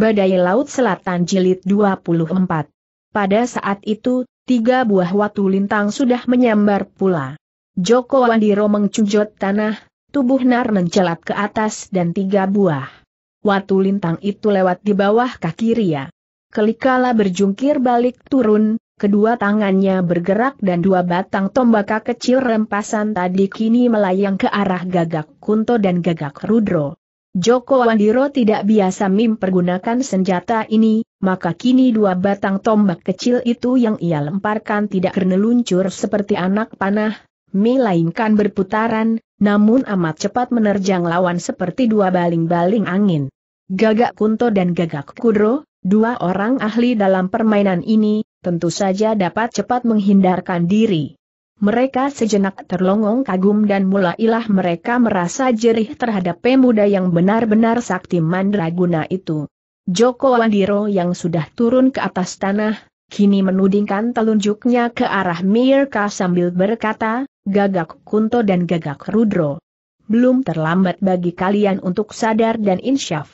Badai Laut Selatan Jilid 24. Pada saat itu, tiga buah watu lintang sudah menyambar pula. Joko Wandiro mengcujot tanah, tubuh Nar mencelat ke atas dan tiga buah. Watu lintang itu lewat di bawah kaki Ria. Kelikala berjungkir balik turun, kedua tangannya bergerak dan dua batang tombaka kecil rempasan tadi kini melayang ke arah gagak Kunto dan gagak Rudro. Joko Wandiro tidak biasa mempergunakan senjata ini, maka kini dua batang tombak kecil itu yang ia lemparkan tidak luncur seperti anak panah, melainkan berputaran, namun amat cepat menerjang lawan seperti dua baling-baling angin. Gagak Kunto dan Gagak Kudro, dua orang ahli dalam permainan ini, tentu saja dapat cepat menghindarkan diri. Mereka sejenak terlongong kagum dan mulailah mereka merasa jerih terhadap pemuda yang benar-benar sakti mandraguna itu. Joko Wandiro yang sudah turun ke atas tanah, kini menudingkan telunjuknya ke arah Mirka sambil berkata, Gagak Kunto dan Gagak Rudro. Belum terlambat bagi kalian untuk sadar dan insyaf.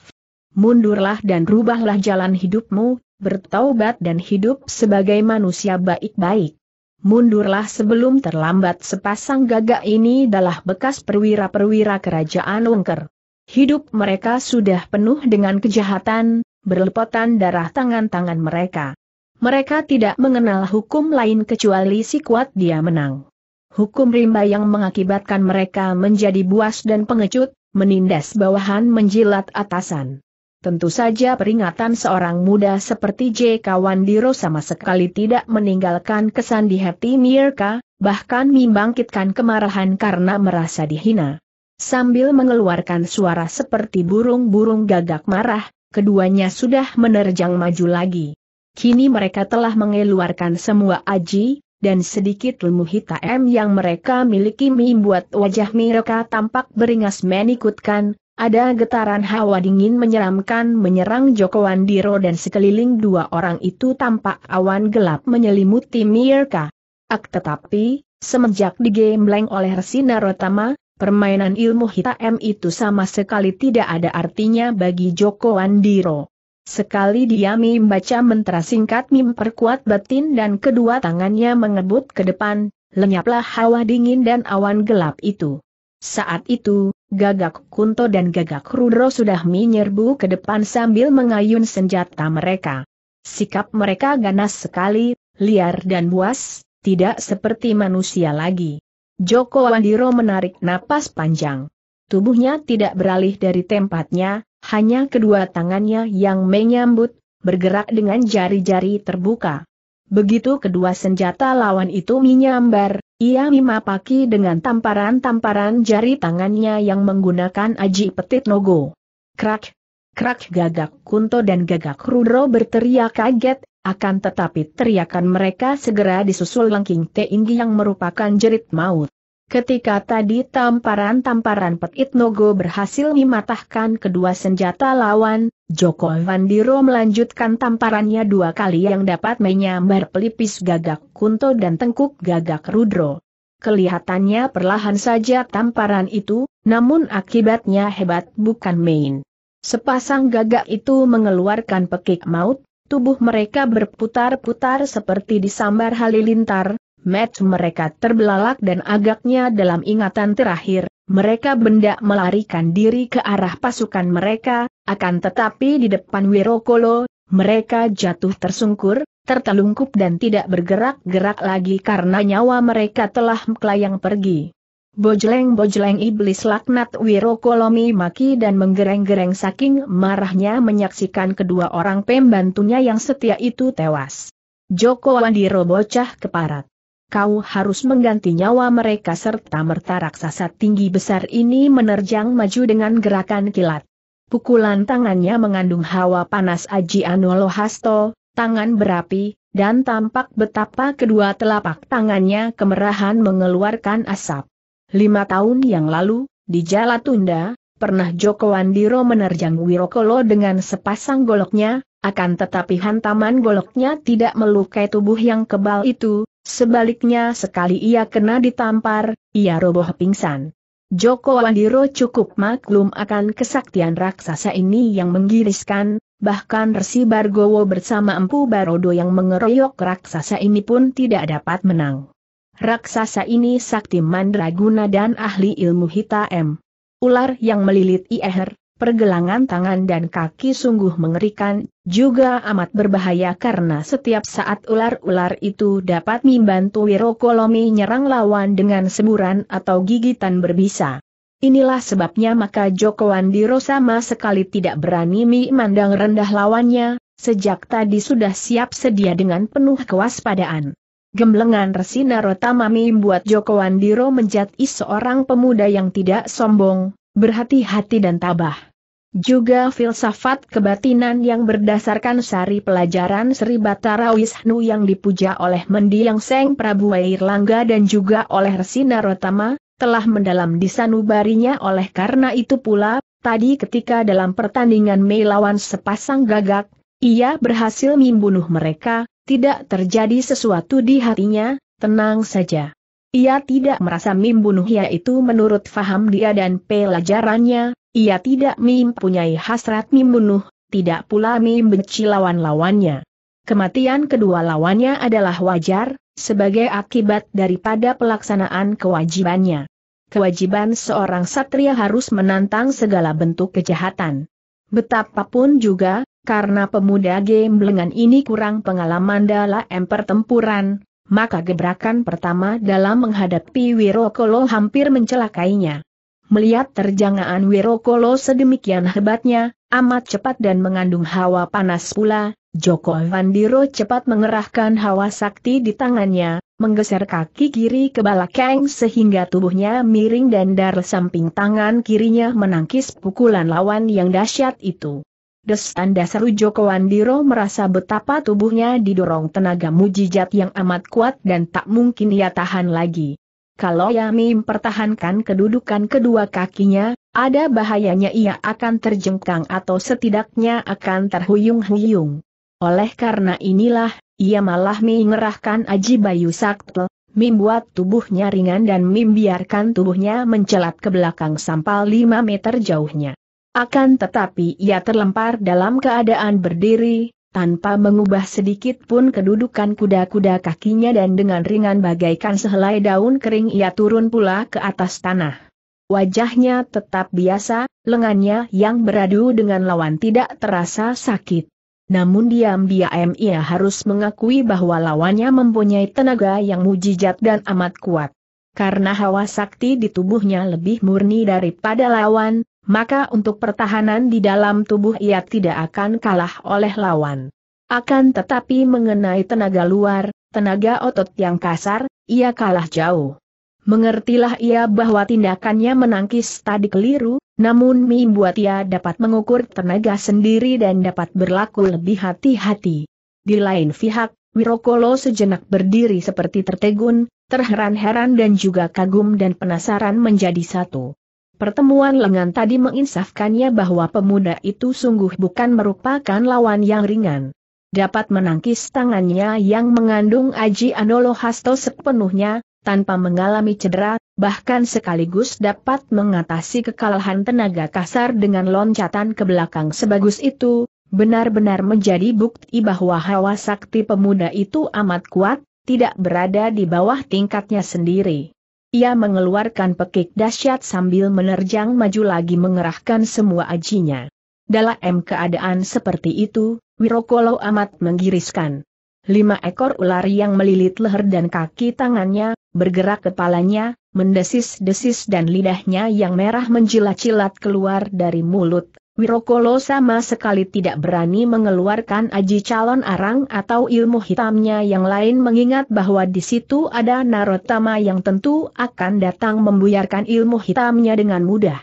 Mundurlah dan rubahlah jalan hidupmu, bertaubat dan hidup sebagai manusia baik-baik mundurlah sebelum terlambat sepasang gagak ini adalah bekas perwira-perwira kerajaan Wengker. Hidup mereka sudah penuh dengan kejahatan, berlepotan darah tangan-tangan mereka. Mereka tidak mengenal hukum lain kecuali si kuat dia menang. Hukum rimba yang mengakibatkan mereka menjadi buas dan pengecut, menindas bawahan menjilat atasan. Tentu saja peringatan seorang muda seperti J.K. diro sama sekali tidak meninggalkan kesan di hati Mirka, bahkan membangkitkan kemarahan karena merasa dihina. Sambil mengeluarkan suara seperti burung-burung gagak marah, keduanya sudah menerjang maju lagi. Kini mereka telah mengeluarkan semua aji, dan sedikit ilmu hitam yang mereka miliki membuat wajah mereka tampak beringas menikutkan, ada getaran hawa dingin menyeramkan menyerang Joko Wandiro dan sekeliling dua orang itu tampak awan gelap menyelimuti Mirka. Ak tetapi, semenjak digembleng oleh Resina Rotama, permainan ilmu hitam itu sama sekali tidak ada artinya bagi Joko Wandiro. Sekali dia membaca mentera singkat perkuat batin dan kedua tangannya mengebut ke depan, lenyaplah hawa dingin dan awan gelap itu. Saat itu, Gagak Kunto dan Gagak Rudro sudah menyerbu ke depan sambil mengayun senjata mereka. Sikap mereka ganas sekali, liar dan buas, tidak seperti manusia lagi. Joko Wandiro menarik napas panjang. Tubuhnya tidak beralih dari tempatnya, hanya kedua tangannya yang menyambut, bergerak dengan jari-jari terbuka. Begitu kedua senjata lawan itu menyambar, ia lima Paki dengan tamparan-tamparan jari tangannya yang menggunakan aji petit nogo. Krak! Krak gagak Kunto dan gagak Rudro berteriak kaget, akan tetapi teriakan mereka segera disusul Lengking Teinggi yang merupakan jerit maut. Ketika tadi tamparan-tamparan Petit Nogo berhasil mematahkan kedua senjata lawan, Joko Vandiro melanjutkan tamparannya dua kali yang dapat menyambar pelipis gagak Kunto dan tengkuk gagak Rudro. Kelihatannya perlahan saja tamparan itu, namun akibatnya hebat bukan main. Sepasang gagak itu mengeluarkan pekik maut, tubuh mereka berputar-putar seperti disambar halilintar, match mereka terbelalak dan agaknya dalam ingatan terakhir, mereka benda melarikan diri ke arah pasukan mereka, akan tetapi di depan Wirokolo, mereka jatuh tersungkur, tertelungkup dan tidak bergerak-gerak lagi karena nyawa mereka telah melayang pergi. Bojleng-bojleng iblis laknat Wirokolomi maki dan menggereng-gereng saking marahnya menyaksikan kedua orang pembantunya yang setia itu tewas. Joko Wandiro bocah keparat kau harus mengganti nyawa mereka serta merta raksasa tinggi besar ini menerjang maju dengan gerakan kilat. Pukulan tangannya mengandung hawa panas Aji Hasto, tangan berapi, dan tampak betapa kedua telapak tangannya kemerahan mengeluarkan asap. Lima tahun yang lalu, di Jala Tunda, pernah Joko Andiro menerjang Wirokolo dengan sepasang goloknya, akan tetapi hantaman goloknya tidak melukai tubuh yang kebal itu, Sebaliknya sekali ia kena ditampar, ia roboh pingsan. Joko Wandiro cukup maklum akan kesaktian raksasa ini yang menggiriskan, bahkan Resi Bargowo bersama Empu Barodo yang mengeroyok raksasa ini pun tidak dapat menang. Raksasa ini sakti mandraguna dan ahli ilmu hitam. Ular yang melilit Iher, pergelangan tangan dan kaki sungguh mengerikan, juga amat berbahaya karena setiap saat ular-ular itu dapat membantu Wirokolomi nyerang lawan dengan semburan atau gigitan berbisa. Inilah sebabnya maka Joko Wandi sama sekali tidak berani memandang rendah lawannya, sejak tadi sudah siap sedia dengan penuh kewaspadaan. Gemblengan Resina Rotama membuat Joko Andiro menjadi seorang pemuda yang tidak sombong, berhati-hati dan tabah juga filsafat kebatinan yang berdasarkan sari pelajaran Sri Batara Wisnu yang dipuja oleh mendiang Seng Prabu Langga dan juga oleh Resi Narotama, telah mendalam di sanubarinya oleh karena itu pula, tadi ketika dalam pertandingan Mei lawan sepasang gagak, ia berhasil membunuh mereka, tidak terjadi sesuatu di hatinya, tenang saja. Ia tidak merasa Mim bunuh yaitu menurut faham dia dan pelajarannya, ia tidak Mim punyai hasrat Mim bunuh, tidak pula Mim benci lawan-lawannya. Kematian kedua lawannya adalah wajar, sebagai akibat daripada pelaksanaan kewajibannya. Kewajiban seorang satria harus menantang segala bentuk kejahatan. Betapapun juga, karena pemuda gemblengan ini kurang pengalaman dalam pertempuran, maka gebrakan pertama dalam menghadapi Wirokolo hampir mencelakainya. Melihat terjangaan Wirokolo sedemikian hebatnya, amat cepat dan mengandung hawa panas pula, Joko Vandiro cepat mengerahkan hawa sakti di tangannya, menggeser kaki kiri ke balakeng sehingga tubuhnya miring dan dar samping tangan kirinya menangkis pukulan lawan yang dahsyat itu. Desan dasar Joko Wandiro merasa betapa tubuhnya didorong tenaga mujijat yang amat kuat dan tak mungkin ia tahan lagi. Kalau Yami mempertahankan kedudukan kedua kakinya, ada bahayanya ia akan terjengkang atau setidaknya akan terhuyung-huyung. Oleh karena inilah, ia malah mengerahkan Aji Bayu Saktel, membuat tubuhnya ringan dan membiarkan tubuhnya mencelat ke belakang sampai 5 meter jauhnya. Akan tetapi ia terlempar dalam keadaan berdiri, tanpa mengubah sedikit pun kedudukan kuda-kuda kakinya dan dengan ringan bagaikan sehelai daun kering ia turun pula ke atas tanah. Wajahnya tetap biasa, lengannya yang beradu dengan lawan tidak terasa sakit. Namun diam-diam ia harus mengakui bahwa lawannya mempunyai tenaga yang mujijat dan amat kuat. Karena hawa sakti di tubuhnya lebih murni daripada lawan, maka untuk pertahanan di dalam tubuh ia tidak akan kalah oleh lawan. Akan tetapi mengenai tenaga luar, tenaga otot yang kasar, ia kalah jauh. Mengertilah ia bahwa tindakannya menangkis tadi keliru, namun Mim buat ia dapat mengukur tenaga sendiri dan dapat berlaku lebih hati-hati. Di lain pihak, Wirokolo sejenak berdiri seperti tertegun, terheran-heran dan juga kagum dan penasaran menjadi satu. Pertemuan lengan tadi menginsafkannya bahwa pemuda itu sungguh bukan merupakan lawan yang ringan. Dapat menangkis tangannya yang mengandung Aji Anolo Hasto sepenuhnya, tanpa mengalami cedera, bahkan sekaligus dapat mengatasi kekalahan tenaga kasar dengan loncatan ke belakang sebagus itu, benar-benar menjadi bukti bahwa hawa sakti pemuda itu amat kuat, tidak berada di bawah tingkatnya sendiri. Ia mengeluarkan pekik dahsyat sambil menerjang maju lagi mengerahkan semua ajinya. Dalam keadaan seperti itu, Wirokolo amat menggiriskan. Lima ekor ular yang melilit leher dan kaki tangannya, bergerak kepalanya, mendesis-desis dan lidahnya yang merah menjilat-jilat keluar dari mulut, Wirokolo sama sekali tidak berani mengeluarkan aji calon arang atau ilmu hitamnya yang lain mengingat bahwa di situ ada Narotama yang tentu akan datang membuyarkan ilmu hitamnya dengan mudah.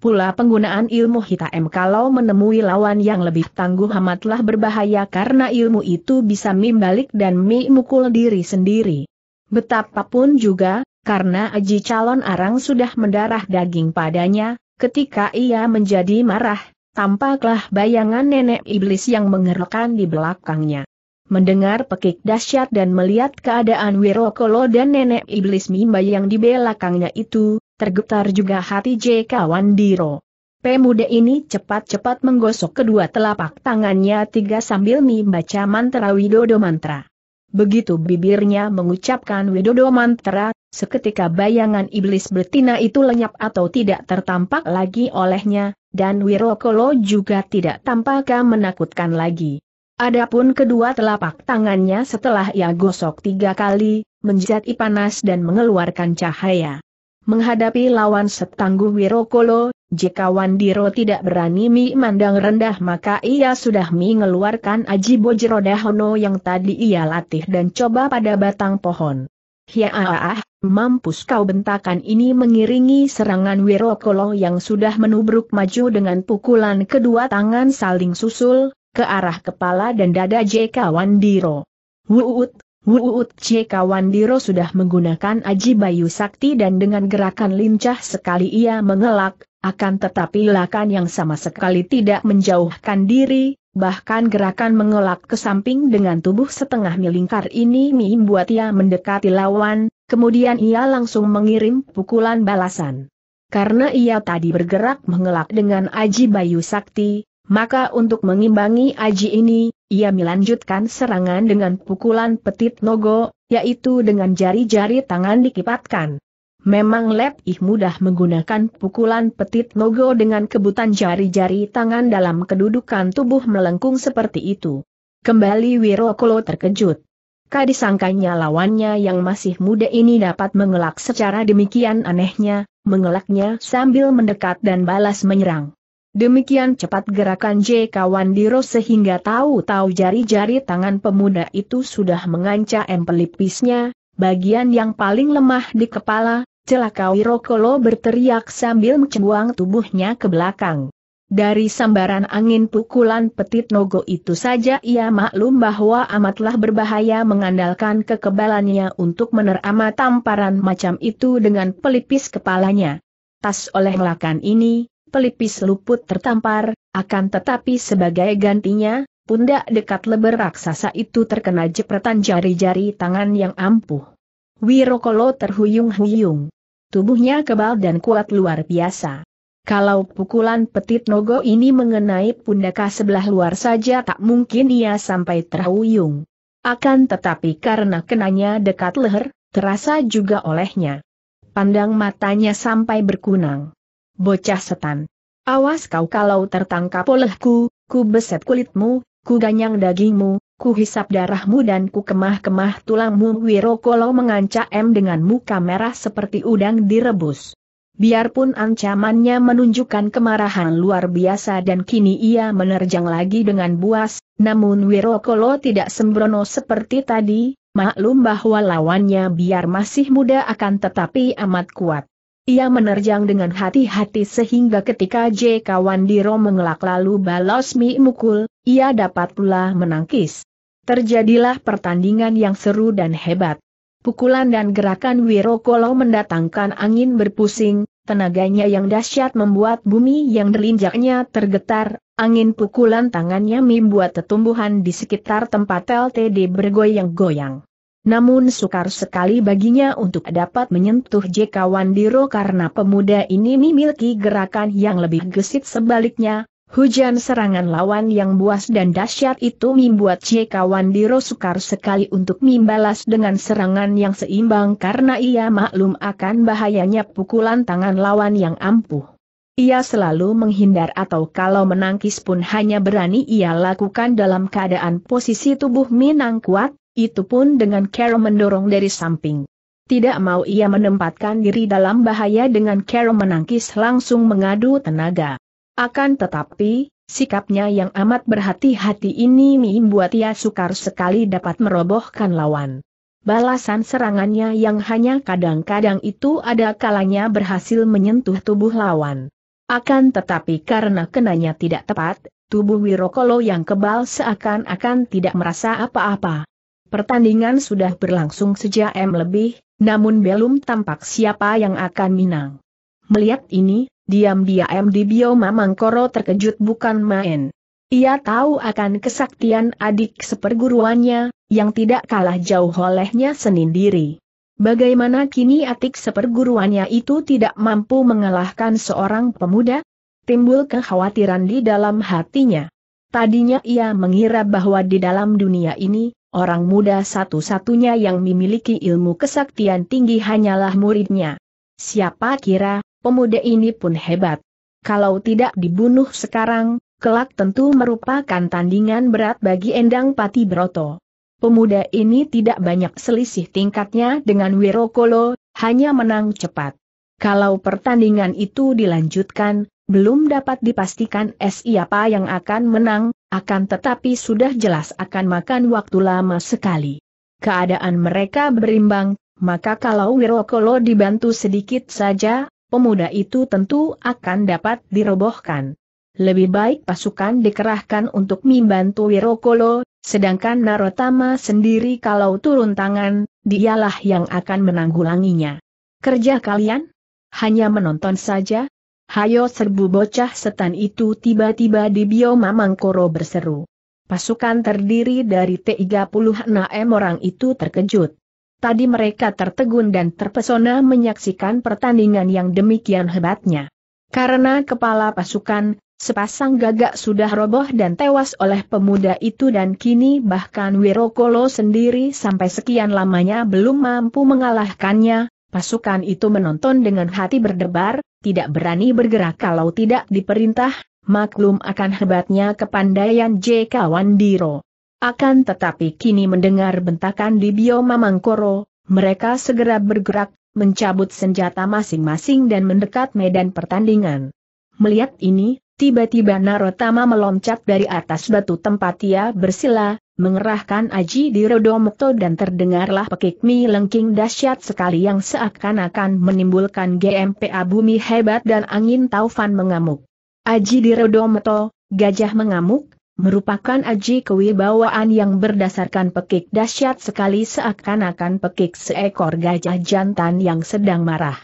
Pula penggunaan ilmu hitam kalau menemui lawan yang lebih tangguh amatlah berbahaya karena ilmu itu bisa mimbalik dan memukul diri sendiri. Betapapun juga, karena aji calon arang sudah mendarah daging padanya, Ketika ia menjadi marah, tampaklah bayangan nenek iblis yang mengerokan di belakangnya. Mendengar pekik dahsyat dan melihat keadaan Wirokolo dan nenek iblis Mimba yang di belakangnya itu, tergetar juga hati J.K. Wandiro. Pemuda ini cepat-cepat menggosok kedua telapak tangannya tiga sambil membaca mantra Widodo mantra. Begitu bibirnya mengucapkan Widodo mantra, seketika bayangan iblis betina itu lenyap atau tidak tertampak lagi olehnya, dan Wirokolo juga tidak tampaknya menakutkan lagi. Adapun kedua telapak tangannya setelah ia gosok tiga kali, menjadi panas dan mengeluarkan cahaya. Menghadapi lawan setangguh Wirokolo, jika Wandiro tidak berani mi mandang rendah maka ia sudah mengeluarkan aji Dahono yang tadi ia latih dan coba pada batang pohon. Hiaaah, ah, ah, mampus kau bentakan ini mengiringi serangan Wirokolo yang sudah menubruk maju dengan pukulan kedua tangan saling susul, ke arah kepala dan dada JK Wandiro. Wuut, Wuut JK Wandiro sudah menggunakan aji bayu sakti dan dengan gerakan lincah sekali ia mengelak, akan tetapi lakan yang sama sekali tidak menjauhkan diri, bahkan gerakan mengelak ke samping dengan tubuh setengah melingkar ini membuat ia mendekati lawan, kemudian ia langsung mengirim pukulan balasan. Karena ia tadi bergerak mengelak dengan Aji Bayu Sakti, maka untuk mengimbangi Aji ini, ia melanjutkan serangan dengan pukulan petit nogo, yaitu dengan jari-jari tangan dikipatkan. Memang Lep Ih mudah menggunakan pukulan petit nogo dengan kebutan jari-jari tangan dalam kedudukan tubuh melengkung seperti itu. Kembali Wirokolo terkejut. Kadisangkanya lawannya yang masih muda ini dapat mengelak secara demikian anehnya, mengelaknya sambil mendekat dan balas menyerang. Demikian cepat gerakan J. kawan diro sehingga tahu-tahu jari-jari tangan pemuda itu sudah mengancam pelipisnya, bagian yang paling lemah di kepala, celaka Wirokolo berteriak sambil mencembuang tubuhnya ke belakang. Dari sambaran angin pukulan petit nogo itu saja ia maklum bahwa amatlah berbahaya mengandalkan kekebalannya untuk menerama tamparan macam itu dengan pelipis kepalanya. Tas oleh lakan ini, pelipis luput tertampar, akan tetapi sebagai gantinya, pundak dekat leber raksasa itu terkena jepretan jari-jari tangan yang ampuh. Wirokolo terhuyung-huyung. Tubuhnya kebal dan kuat luar biasa. Kalau pukulan petit nogo ini mengenai pundaka sebelah luar saja tak mungkin ia sampai terhuyung. Akan tetapi karena kenanya dekat leher, terasa juga olehnya. Pandang matanya sampai berkunang. Bocah setan. Awas kau kalau tertangkap olehku, ku beset kulitmu, Ku ganyang dagingmu, ku hisap darahmu dan ku kemah-kemah tulangmu Wirokolo mengancam dengan muka merah seperti udang direbus. Biarpun ancamannya menunjukkan kemarahan luar biasa dan kini ia menerjang lagi dengan buas, namun Wirokolo tidak sembrono seperti tadi, maklum bahwa lawannya biar masih muda akan tetapi amat kuat. Ia menerjang dengan hati-hati sehingga ketika J. Kawandiro mengelak lalu balas Mi mukul, ia dapat pula menangkis. Terjadilah pertandingan yang seru dan hebat. Pukulan dan gerakan Wirokolo mendatangkan angin berpusing, tenaganya yang dahsyat membuat bumi yang delinjaknya tergetar, angin pukulan tangannya membuat tetumbuhan di sekitar tempat LTD bergoyang-goyang. Namun sukar sekali baginya untuk dapat menyentuh JK Wandiro karena pemuda ini memiliki gerakan yang lebih gesit sebaliknya, Hujan serangan lawan yang buas dan dahsyat itu membuat JK Wandiro sukar sekali untuk membalas dengan serangan yang seimbang karena ia maklum akan bahayanya pukulan tangan lawan yang ampuh. Ia selalu menghindar atau kalau menangkis pun hanya berani ia lakukan dalam keadaan posisi tubuh Minang kuat, itu pun dengan Carol mendorong dari samping. Tidak mau ia menempatkan diri dalam bahaya dengan Carol menangkis langsung mengadu tenaga. Akan tetapi, sikapnya yang amat berhati-hati ini membuat ia sukar sekali dapat merobohkan lawan. Balasan serangannya yang hanya kadang-kadang itu ada kalanya berhasil menyentuh tubuh lawan. Akan tetapi karena kenanya tidak tepat, tubuh Wirokolo yang kebal seakan-akan tidak merasa apa-apa. Pertandingan sudah berlangsung sejak m lebih, namun belum tampak siapa yang akan menang. Melihat ini, diam-diam di bioma Mangkoro terkejut bukan main. Ia tahu akan kesaktian adik seperguruannya, yang tidak kalah jauh olehnya sendiri. Bagaimana kini atik seperguruannya itu tidak mampu mengalahkan seorang pemuda? Timbul kekhawatiran di dalam hatinya. Tadinya ia mengira bahwa di dalam dunia ini, Orang muda satu-satunya yang memiliki ilmu kesaktian tinggi hanyalah muridnya. Siapa kira, pemuda ini pun hebat. Kalau tidak dibunuh sekarang, kelak tentu merupakan tandingan berat bagi Endang Pati Broto. Pemuda ini tidak banyak selisih tingkatnya dengan Wirokolo, hanya menang cepat. Kalau pertandingan itu dilanjutkan, belum dapat dipastikan siapa yang akan menang, akan tetapi sudah jelas akan makan waktu lama sekali. Keadaan mereka berimbang, maka kalau Wirokolo dibantu sedikit saja, pemuda itu tentu akan dapat dirobohkan. Lebih baik pasukan dikerahkan untuk membantu Wirokolo, sedangkan Narotama sendiri kalau turun tangan, dialah yang akan menanggulanginya. Kerja kalian? Hanya menonton saja, Hayo serbu bocah setan itu tiba-tiba di bioma Mangkoro berseru. Pasukan terdiri dari T36 orang itu terkejut. Tadi mereka tertegun dan terpesona menyaksikan pertandingan yang demikian hebatnya. Karena kepala pasukan, sepasang gagak sudah roboh dan tewas oleh pemuda itu dan kini bahkan Wirokolo sendiri sampai sekian lamanya belum mampu mengalahkannya, Pasukan itu menonton dengan hati berdebar, tidak berani bergerak kalau tidak diperintah, maklum akan hebatnya kepandaian J.K. Wandiro. Akan tetapi kini mendengar bentakan di bioma Mangkoro, mereka segera bergerak, mencabut senjata masing-masing dan mendekat medan pertandingan. Melihat ini, tiba-tiba Narotama meloncat dari atas batu tempat ia bersila, mengerahkan aji di dan terdengarlah pekik mi lengking dahsyat sekali yang seakan-akan menimbulkan GMPA bumi hebat dan angin taufan mengamuk. Aji di gajah mengamuk, merupakan aji kewibawaan yang berdasarkan pekik dahsyat sekali seakan-akan pekik seekor gajah jantan yang sedang marah.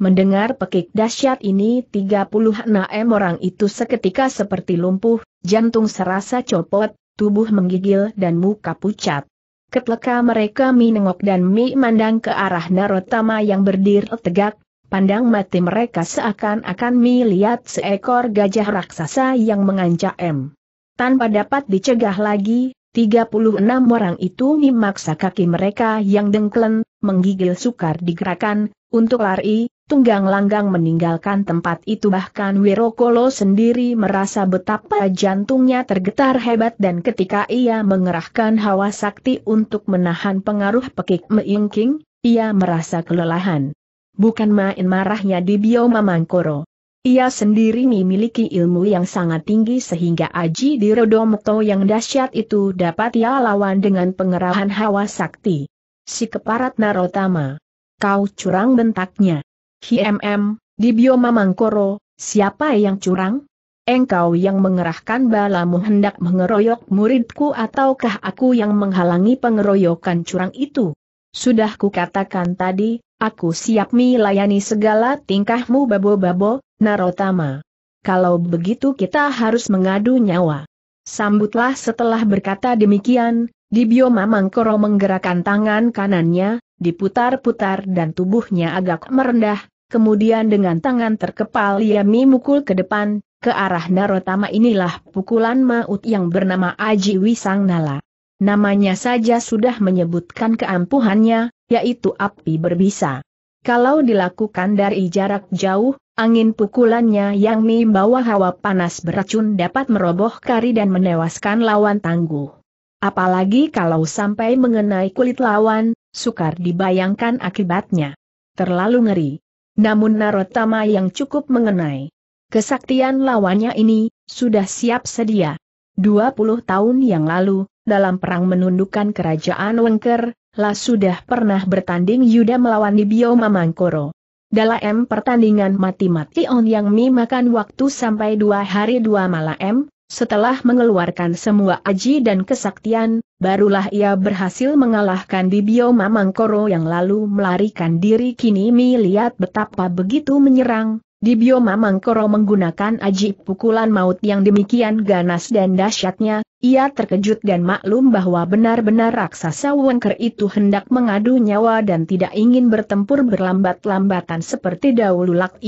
Mendengar pekik dahsyat ini 36 orang itu seketika seperti lumpuh, jantung serasa copot, tubuh menggigil dan muka pucat. Ketleka mereka menengok dan mi mandang ke arah Narotama yang berdiri tegak, pandang mati mereka seakan-akan mi lihat seekor gajah raksasa yang mengancam. Tanpa dapat dicegah lagi, 36 orang itu memaksa kaki mereka yang dengklen, menggigil sukar digerakkan, untuk lari, tunggang langgang meninggalkan tempat itu bahkan Wirokolo sendiri merasa betapa jantungnya tergetar hebat dan ketika ia mengerahkan hawa sakti untuk menahan pengaruh pekik meingking, ia merasa kelelahan. Bukan main marahnya di bioma Mangkoro. Ia sendiri memiliki ilmu yang sangat tinggi sehingga Aji di Rodomoto yang dahsyat itu dapat ia lawan dengan pengerahan hawa sakti. Si keparat Narotama. Kau curang bentaknya. HMM, di bioma Mangkoro, siapa yang curang? Engkau yang mengerahkan balamu hendak mengeroyok muridku ataukah aku yang menghalangi pengeroyokan curang itu? Sudah kukatakan tadi, aku siap melayani segala tingkahmu babo-babo, Narotama. Kalau begitu kita harus mengadu nyawa. Sambutlah setelah berkata demikian, di bioma Mangkoro menggerakkan tangan kanannya, diputar-putar dan tubuhnya agak merendah, kemudian dengan tangan terkepal ia memukul ke depan, ke arah Narotama inilah pukulan maut yang bernama Aji Wisang Nala. Namanya saja sudah menyebutkan keampuhannya, yaitu api berbisa. Kalau dilakukan dari jarak jauh, angin pukulannya yang membawa hawa panas beracun dapat meroboh kari dan menewaskan lawan tangguh. Apalagi kalau sampai mengenai kulit lawan, sukar dibayangkan akibatnya. Terlalu ngeri. Namun Narotama yang cukup mengenai kesaktian lawannya ini, sudah siap sedia. 20 tahun yang lalu, dalam perang menundukkan kerajaan Wengker, lah sudah pernah bertanding Yuda melawan Nibio Mamangkoro. Dalam pertandingan mati On yang makan waktu sampai dua hari dua malam, setelah mengeluarkan semua aji dan kesaktian, barulah ia berhasil mengalahkan Bibio Mamangkoro yang lalu melarikan diri kini Mi lihat betapa begitu menyerang, Dibio Mamangkoro menggunakan aji pukulan maut yang demikian ganas dan dahsyatnya, ia terkejut dan maklum bahwa benar-benar raksasa Wengker itu hendak mengadu nyawa dan tidak ingin bertempur berlambat-lambatan seperti dahulu Lak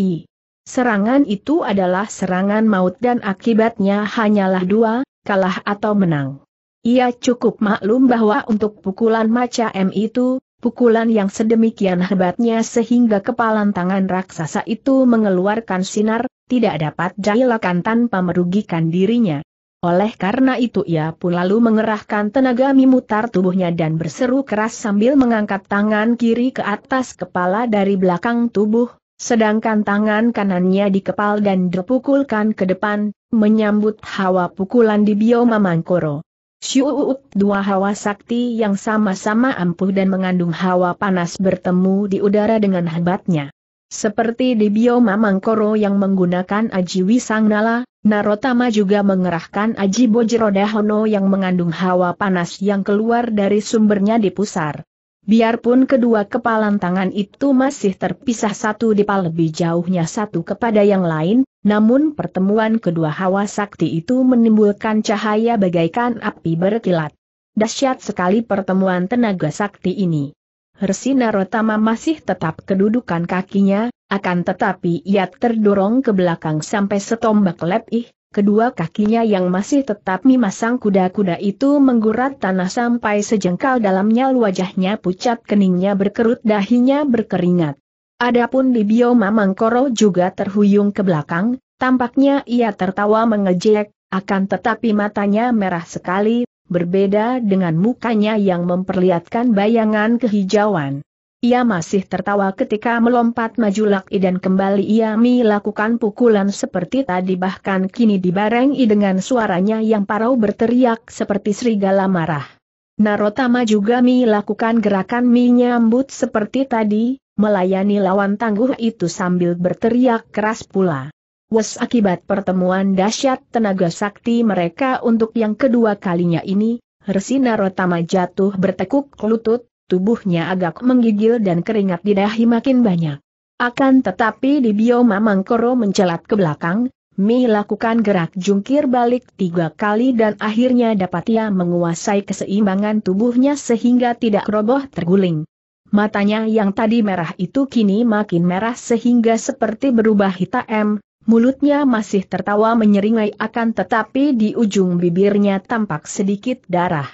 Serangan itu adalah serangan maut dan akibatnya hanyalah dua, kalah atau menang. Ia cukup maklum bahwa untuk pukulan macam itu, pukulan yang sedemikian hebatnya sehingga kepalan tangan raksasa itu mengeluarkan sinar, tidak dapat jahilakan tanpa merugikan dirinya. Oleh karena itu ia pun lalu mengerahkan tenaga mimutar tubuhnya dan berseru keras sambil mengangkat tangan kiri ke atas kepala dari belakang tubuh, Sedangkan tangan kanannya dikepal dan dipukulkan ke depan, menyambut hawa pukulan di bioma Mangkoro. Syuut dua hawa sakti yang sama-sama ampuh dan mengandung hawa panas bertemu di udara dengan hebatnya. Seperti di bioma Mangkoro yang menggunakan Aji Wisangnala, Narotama juga mengerahkan Aji Dahono yang mengandung hawa panas yang keluar dari sumbernya di pusar. Biarpun kedua kepalan tangan itu masih terpisah satu dipal lebih jauhnya satu kepada yang lain, namun pertemuan kedua hawa sakti itu menimbulkan cahaya bagaikan api berkilat. Dahsyat sekali pertemuan tenaga sakti ini. Hersi Narotama masih tetap kedudukan kakinya, akan tetapi ia terdorong ke belakang sampai setombak lepih, kedua kakinya yang masih tetap memasang kuda-kuda itu menggurat tanah sampai sejengkal dalamnya wajahnya pucat keningnya berkerut dahinya berkeringat. Adapun Libio Mamangkoro juga terhuyung ke belakang, tampaknya ia tertawa mengejek, akan tetapi matanya merah sekali, berbeda dengan mukanya yang memperlihatkan bayangan kehijauan. Ia masih tertawa ketika melompat maju Laki dan kembali ia melakukan pukulan seperti tadi bahkan kini dibarengi dengan suaranya yang parau berteriak seperti serigala marah. Narotama juga melakukan gerakan menyambut seperti tadi, melayani lawan tangguh itu sambil berteriak keras pula. Wes akibat pertemuan dahsyat tenaga sakti mereka untuk yang kedua kalinya ini, Resi Narotama jatuh bertekuk lutut, tubuhnya agak menggigil dan keringat di dahi makin banyak. Akan tetapi di bioma Mangkoro mencelat ke belakang, Mi lakukan gerak jungkir balik tiga kali dan akhirnya dapat ia menguasai keseimbangan tubuhnya sehingga tidak roboh terguling. Matanya yang tadi merah itu kini makin merah sehingga seperti berubah hitam, mulutnya masih tertawa menyeringai akan tetapi di ujung bibirnya tampak sedikit darah.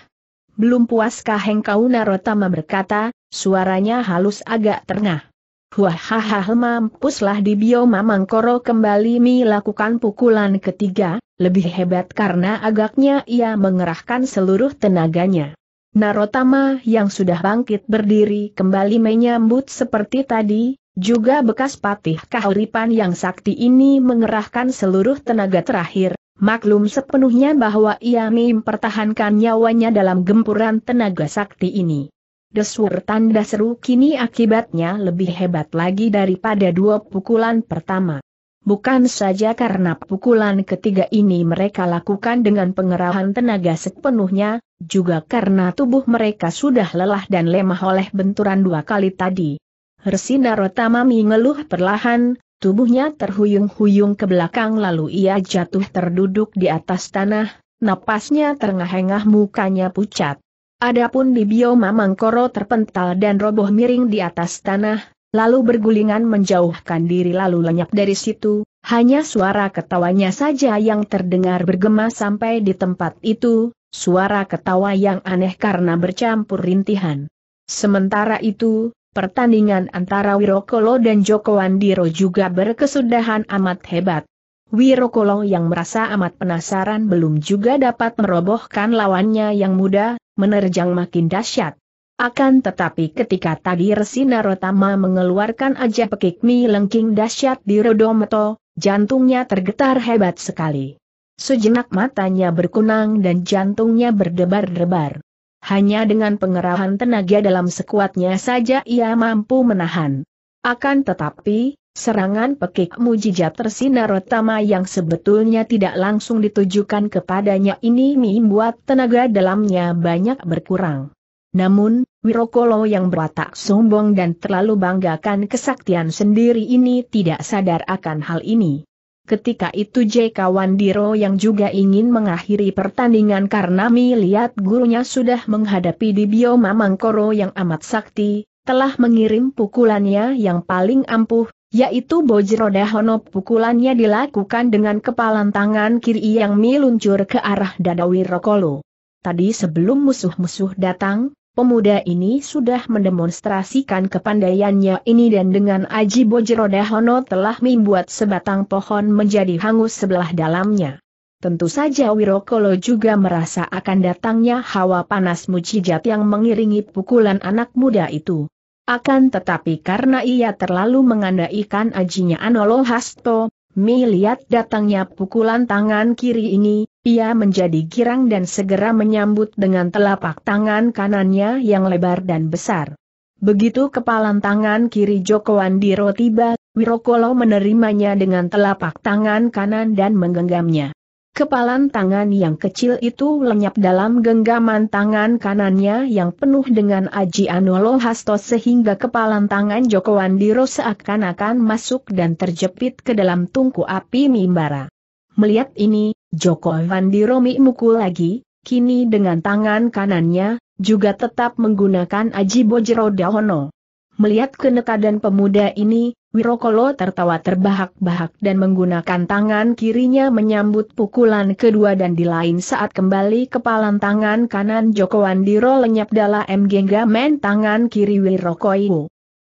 Belum puaskah hengkau Narotama berkata, suaranya halus agak terengah. Huahaha mampuslah di bioma Mangkoro kembali melakukan pukulan ketiga, lebih hebat karena agaknya ia mengerahkan seluruh tenaganya. Narotama yang sudah bangkit berdiri kembali menyambut seperti tadi, juga bekas patih kahuripan yang sakti ini mengerahkan seluruh tenaga terakhir, maklum sepenuhnya bahwa ia mempertahankan nyawanya dalam gempuran tenaga sakti ini. Desur tanda seru kini akibatnya lebih hebat lagi daripada dua pukulan pertama. Bukan saja karena pukulan ketiga ini mereka lakukan dengan pengerahan tenaga sepenuhnya, juga karena tubuh mereka sudah lelah dan lemah oleh benturan dua kali tadi. Resi Narotama mengeluh perlahan, Tubuhnya terhuyung-huyung ke belakang lalu ia jatuh terduduk di atas tanah, napasnya terengah-engah mukanya pucat. Adapun di bioma Mangkoro terpental dan roboh miring di atas tanah, lalu bergulingan menjauhkan diri lalu lenyap dari situ, hanya suara ketawanya saja yang terdengar bergema sampai di tempat itu, suara ketawa yang aneh karena bercampur rintihan. Sementara itu, Pertandingan antara Wirokolo dan Joko Andiro juga berkesudahan amat hebat. Wirokolo yang merasa amat penasaran belum juga dapat merobohkan lawannya yang muda, menerjang makin dahsyat. Akan tetapi ketika tadi Resi Narotama mengeluarkan aja pekik mi lengking dahsyat di Rodometo, jantungnya tergetar hebat sekali. Sejenak matanya berkunang dan jantungnya berdebar-debar. Hanya dengan pengerahan tenaga dalam sekuatnya saja ia mampu menahan. Akan tetapi, serangan pekik mujijat tersinar utama yang sebetulnya tidak langsung ditujukan kepadanya ini membuat tenaga dalamnya banyak berkurang. Namun, Wirokolo yang berwatak sombong dan terlalu banggakan kesaktian sendiri ini tidak sadar akan hal ini. Ketika itu J.K. Wandiro yang juga ingin mengakhiri pertandingan karena melihat gurunya sudah menghadapi di bioma Mangkoro yang amat sakti, telah mengirim pukulannya yang paling ampuh, yaitu Bojroda pukulannya dilakukan dengan kepalan tangan kiri yang meluncur ke arah dada Wirokolo. Tadi sebelum musuh-musuh datang, Pemuda ini sudah mendemonstrasikan kepandaiannya ini dan dengan aji Bojero telah membuat sebatang pohon menjadi hangus sebelah dalamnya. Tentu saja Wirokolo juga merasa akan datangnya hawa panas mujijat yang mengiringi pukulan anak muda itu. Akan tetapi karena ia terlalu mengandaikan ajinya Anolo Hasto, Mi datangnya pukulan tangan kiri ini, ia menjadi girang dan segera menyambut dengan telapak tangan kanannya yang lebar dan besar. Begitu kepalan tangan kiri Joko Andiro tiba, Wirokolo menerimanya dengan telapak tangan kanan dan menggenggamnya. Kepalan tangan yang kecil itu lenyap dalam genggaman tangan kanannya yang penuh dengan aji anolo hasto sehingga kepalan tangan Joko Andiro seakan-akan masuk dan terjepit ke dalam tungku api mimbara. Melihat ini, Joko Handi mukul lagi, kini dengan tangan kanannya, juga tetap menggunakan Aji Bojero Dahono. Melihat kenekadan pemuda ini, Wirokolo tertawa terbahak-bahak dan menggunakan tangan kirinya menyambut pukulan kedua dan di lain saat kembali kepalan tangan kanan Joko Wandiro lenyap dalam genggaman tangan kiri Wiroko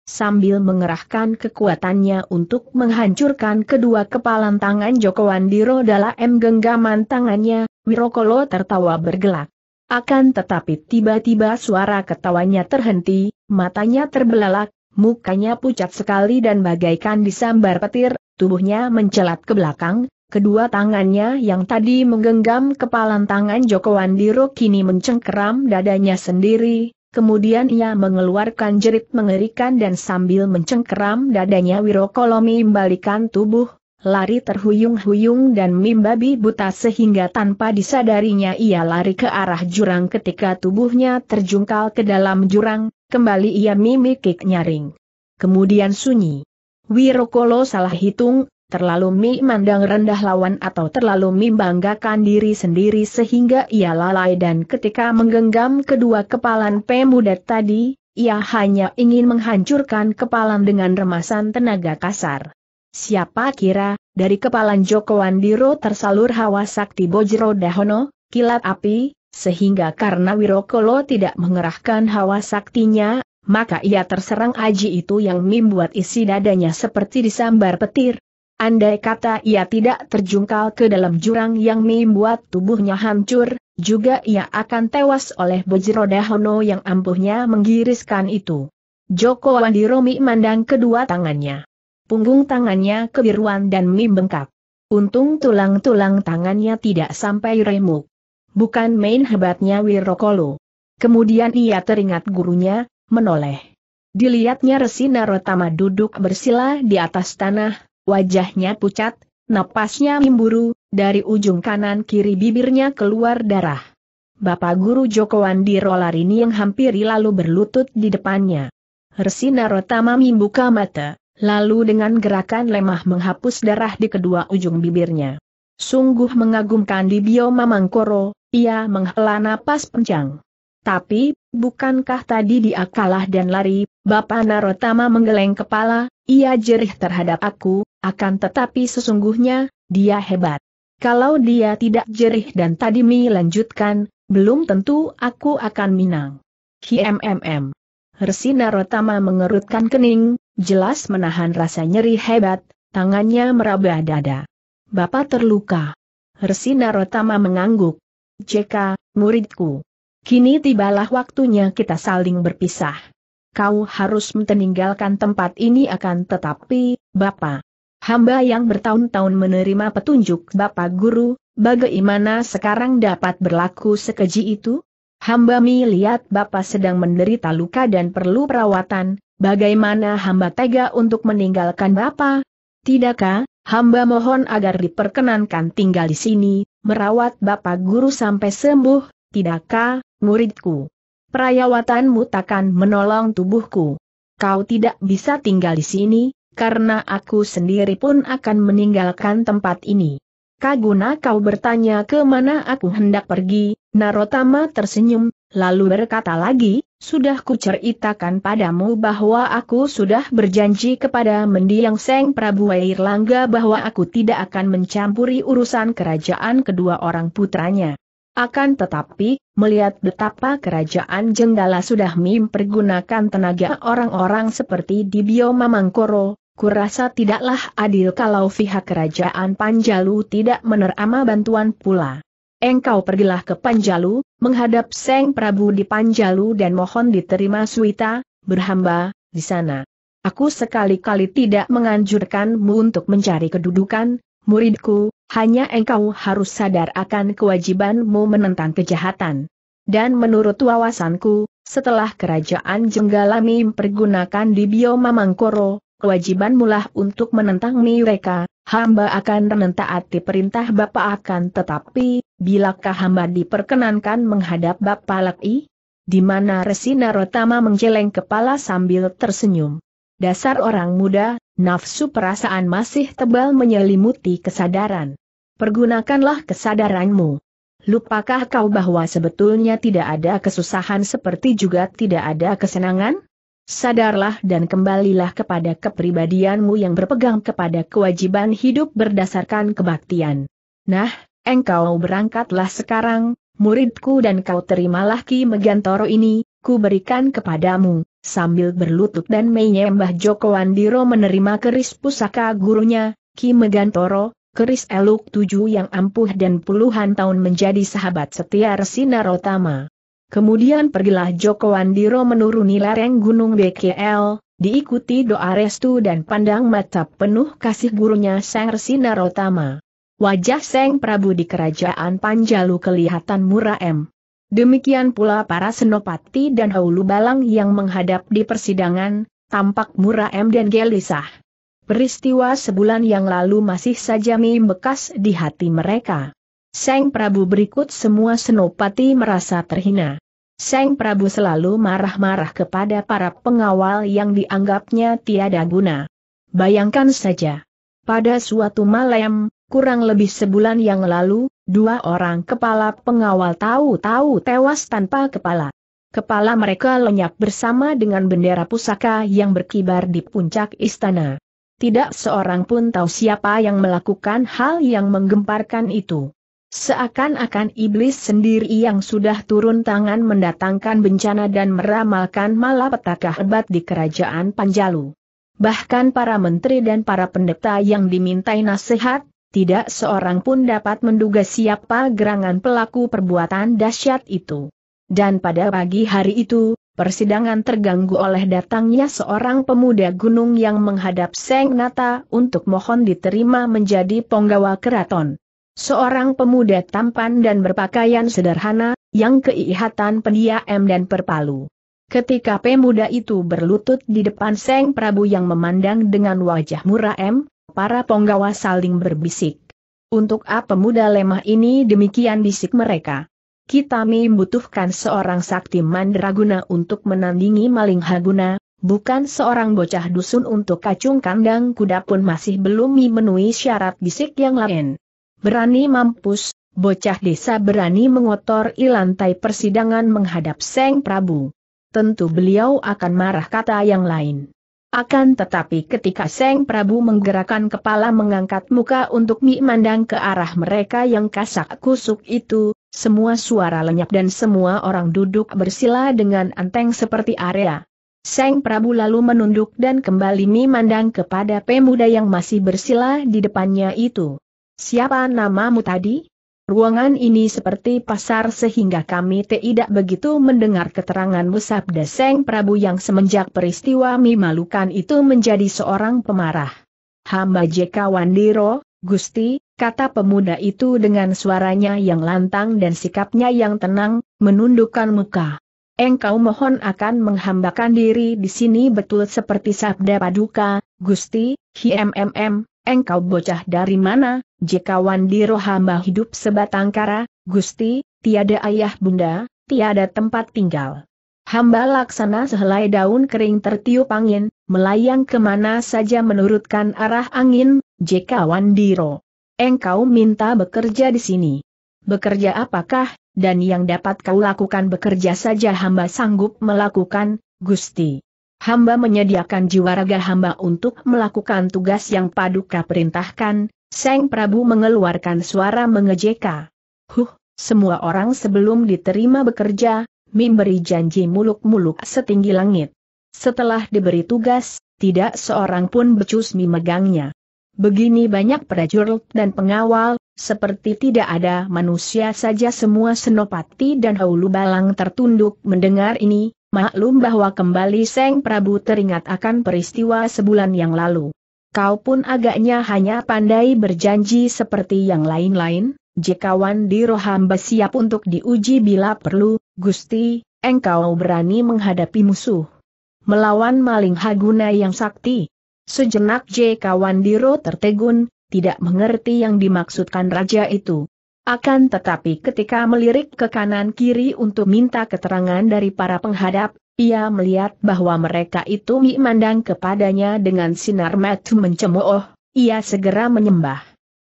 sambil mengerahkan kekuatannya untuk menghancurkan kedua kepalan tangan Joko Wandiro dalam genggaman tangannya, Wirokolo tertawa bergelak. Akan tetapi tiba-tiba suara ketawanya terhenti, matanya terbelalak, mukanya pucat sekali dan bagaikan disambar petir, tubuhnya mencelat ke belakang, Kedua tangannya yang tadi menggenggam kepalan tangan Joko Wandiro kini mencengkeram dadanya sendiri, Kemudian ia mengeluarkan jerit mengerikan dan sambil mencengkeram dadanya Wirokolo membalikan tubuh, lari terhuyung-huyung dan mimbabi buta sehingga tanpa disadarinya ia lari ke arah jurang ketika tubuhnya terjungkal ke dalam jurang, kembali ia mimikik nyaring. Kemudian sunyi. Wirokolo salah hitung, terlalu mi mandang rendah lawan atau terlalu mi banggakan diri sendiri sehingga ia lalai dan ketika menggenggam kedua kepalan pemuda tadi, ia hanya ingin menghancurkan kepalan dengan remasan tenaga kasar. Siapa kira, dari kepalan Joko Wandiro tersalur hawa sakti Bojro Dahono, kilat api, sehingga karena Wirokolo tidak mengerahkan hawa saktinya, maka ia terserang aji itu yang membuat isi dadanya seperti disambar petir, Andai kata ia tidak terjungkal ke dalam jurang yang membuat tubuhnya hancur, juga ia akan tewas oleh Bojirodahono Hono yang ampuhnya menggiriskan itu. Joko Wandiromi mandang kedua tangannya. Punggung tangannya kebiruan dan membengkak. Untung tulang-tulang tangannya tidak sampai remuk. Bukan main hebatnya Wirokolo. Kemudian ia teringat gurunya, menoleh. Dilihatnya Resina Narotama duduk bersila di atas tanah, Wajahnya pucat, napasnya memburu, dari ujung kanan kiri bibirnya keluar darah. Bapak Guru Joko Andi Rolarini yang hampiri lalu berlutut di depannya. Resi Narotama membuka mata, lalu dengan gerakan lemah menghapus darah di kedua ujung bibirnya. Sungguh mengagumkan di bioma Mangkoro, ia menghela napas panjang. Tapi, bukankah tadi dia kalah dan lari, Bapak Narotama menggeleng kepala, ia jerih terhadap aku, akan tetapi sesungguhnya, dia hebat. Kalau dia tidak jerih dan tadi mi lanjutkan, belum tentu aku akan minang. HMMM. Resina Rotama mengerutkan kening, jelas menahan rasa nyeri hebat, tangannya meraba dada. Bapak terluka. Resina Rotama mengangguk. JK, muridku. Kini tibalah waktunya kita saling berpisah. Kau harus meninggalkan tempat ini akan tetapi, Bapak, Hamba yang bertahun-tahun menerima petunjuk Bapak Guru, bagaimana sekarang dapat berlaku sekeji itu? Hamba mi lihat Bapak sedang menderita luka dan perlu perawatan, bagaimana hamba tega untuk meninggalkan Bapak? Tidakkah, hamba mohon agar diperkenankan tinggal di sini, merawat Bapak Guru sampai sembuh, tidakkah, muridku? Perayawatanmu takkan menolong tubuhku. Kau tidak bisa tinggal di sini, karena aku sendiri pun akan meninggalkan tempat ini. Kaguna kau bertanya ke mana aku hendak pergi, Narotama tersenyum, lalu berkata lagi, sudah kuceritakan padamu bahwa aku sudah berjanji kepada mendiang Seng Prabu Langga bahwa aku tidak akan mencampuri urusan kerajaan kedua orang putranya. Akan tetapi, melihat betapa kerajaan Jenggala sudah mempergunakan tenaga orang-orang seperti di Bioma Mangkoro, kurasa tidaklah adil kalau pihak kerajaan Panjalu tidak menerima bantuan pula. Engkau pergilah ke Panjalu, menghadap Seng Prabu di Panjalu dan mohon diterima suita, berhamba, di sana. Aku sekali-kali tidak menganjurkanmu untuk mencari kedudukan, muridku, hanya engkau harus sadar akan kewajibanmu menentang kejahatan. Dan menurut wawasanku, setelah kerajaan Jenggalami mempergunakan di Bioma Mangkoro, kewajiban mulah untuk menentang mereka, hamba akan menentaati perintah Bapak akan tetapi, bilakah hamba diperkenankan menghadap Bapak Laki? Di mana Resi Narotama menjeleng kepala sambil tersenyum. Dasar orang muda, nafsu perasaan masih tebal menyelimuti kesadaran. Pergunakanlah kesadaranmu. Lupakah kau bahwa sebetulnya tidak ada kesusahan seperti juga tidak ada kesenangan? sadarlah dan kembalilah kepada kepribadianmu yang berpegang kepada kewajiban hidup berdasarkan kebaktian. Nah, engkau berangkatlah sekarang, muridku dan kau terimalah Ki Megantoro ini, ku berikan kepadamu. Sambil berlutut dan menyembah Joko Wandiro menerima keris pusaka gurunya, Ki Megantoro, keris eluk tujuh yang ampuh dan puluhan tahun menjadi sahabat setia Resi Narotama. Kemudian pergilah Joko Andiro menuruni lereng Gunung BKL, diikuti doa restu dan pandang mata penuh kasih gurunya Sang Resi Narotama. Wajah Seng Prabu di kerajaan Panjalu kelihatan muram. Demikian pula para senopati dan haulu balang yang menghadap di persidangan, tampak muram dan gelisah. Peristiwa sebulan yang lalu masih saja membekas di hati mereka. Seng Prabu berikut semua senopati merasa terhina. Seng Prabu selalu marah-marah kepada para pengawal yang dianggapnya tiada guna. Bayangkan saja. Pada suatu malam, kurang lebih sebulan yang lalu, dua orang kepala pengawal tahu-tahu tewas tanpa kepala. Kepala mereka lenyap bersama dengan bendera pusaka yang berkibar di puncak istana. Tidak seorang pun tahu siapa yang melakukan hal yang menggemparkan itu. Seakan-akan iblis sendiri yang sudah turun tangan mendatangkan bencana dan meramalkan malapetaka hebat di kerajaan Panjalu. Bahkan para menteri dan para pendeta yang dimintai nasihat, tidak seorang pun dapat menduga siapa gerangan pelaku perbuatan dahsyat itu. Dan pada pagi hari itu, persidangan terganggu oleh datangnya seorang pemuda gunung yang menghadap Seng Nata untuk mohon diterima menjadi penggawa keraton. Seorang pemuda tampan dan berpakaian sederhana, yang keihatan pendiam dan perpalu. Ketika pemuda itu berlutut di depan Seng Prabu yang memandang dengan wajah murah M, para penggawa saling berbisik. Untuk apa pemuda lemah ini demikian bisik mereka? Kita membutuhkan seorang sakti mandraguna untuk menandingi maling haguna, bukan seorang bocah dusun untuk kacung kandang kuda pun masih belum memenuhi syarat bisik yang lain. Berani mampus, bocah desa berani mengotori lantai persidangan menghadap Seng Prabu. Tentu beliau akan marah kata yang lain. Akan tetapi ketika Seng Prabu menggerakkan kepala mengangkat muka untuk memandang ke arah mereka yang kasak kusuk itu, semua suara lenyap dan semua orang duduk bersila dengan anteng seperti area. Seng Prabu lalu menunduk dan kembali memandang kepada pemuda yang masih bersila di depannya itu. Siapa namamu tadi? Ruangan ini seperti pasar sehingga kami tidak begitu mendengar keteranganmu sabda Seng Prabu yang semenjak peristiwa memalukan itu menjadi seorang pemarah. Hamba JK Wandiro, Gusti, kata pemuda itu dengan suaranya yang lantang dan sikapnya yang tenang, menundukkan muka. Engkau mohon akan menghambakan diri di sini betul seperti sabda paduka, Gusti, HMMM, Engkau bocah dari mana, jika wandiro hamba hidup sebatang kara, gusti, tiada ayah bunda, tiada tempat tinggal. Hamba laksana sehelai daun kering tertiup angin, melayang kemana saja menurutkan arah angin, jika wandiro. Engkau minta bekerja di sini. Bekerja apakah, dan yang dapat kau lakukan bekerja saja hamba sanggup melakukan, Gusti hamba menyediakan jiwa raga hamba untuk melakukan tugas yang paduka perintahkan, Seng Prabu mengeluarkan suara mengejeka. Huh, semua orang sebelum diterima bekerja, memberi janji muluk-muluk setinggi langit. Setelah diberi tugas, tidak seorang pun becus memegangnya. Begini banyak prajurit dan pengawal, seperti tidak ada manusia saja semua senopati dan haulu balang tertunduk mendengar ini, Maklum bahwa kembali Seng Prabu teringat akan peristiwa sebulan yang lalu. Kau pun agaknya hanya pandai berjanji seperti yang lain-lain, jikawan di Rohamba siap untuk diuji bila perlu, Gusti, engkau berani menghadapi musuh. Melawan maling haguna yang sakti. Sejenak Jekawan Diro tertegun, tidak mengerti yang dimaksudkan raja itu. Akan tetapi ketika melirik ke kanan-kiri untuk minta keterangan dari para penghadap, ia melihat bahwa mereka itu memandang kepadanya dengan sinar mata mencemooh, ia segera menyembah.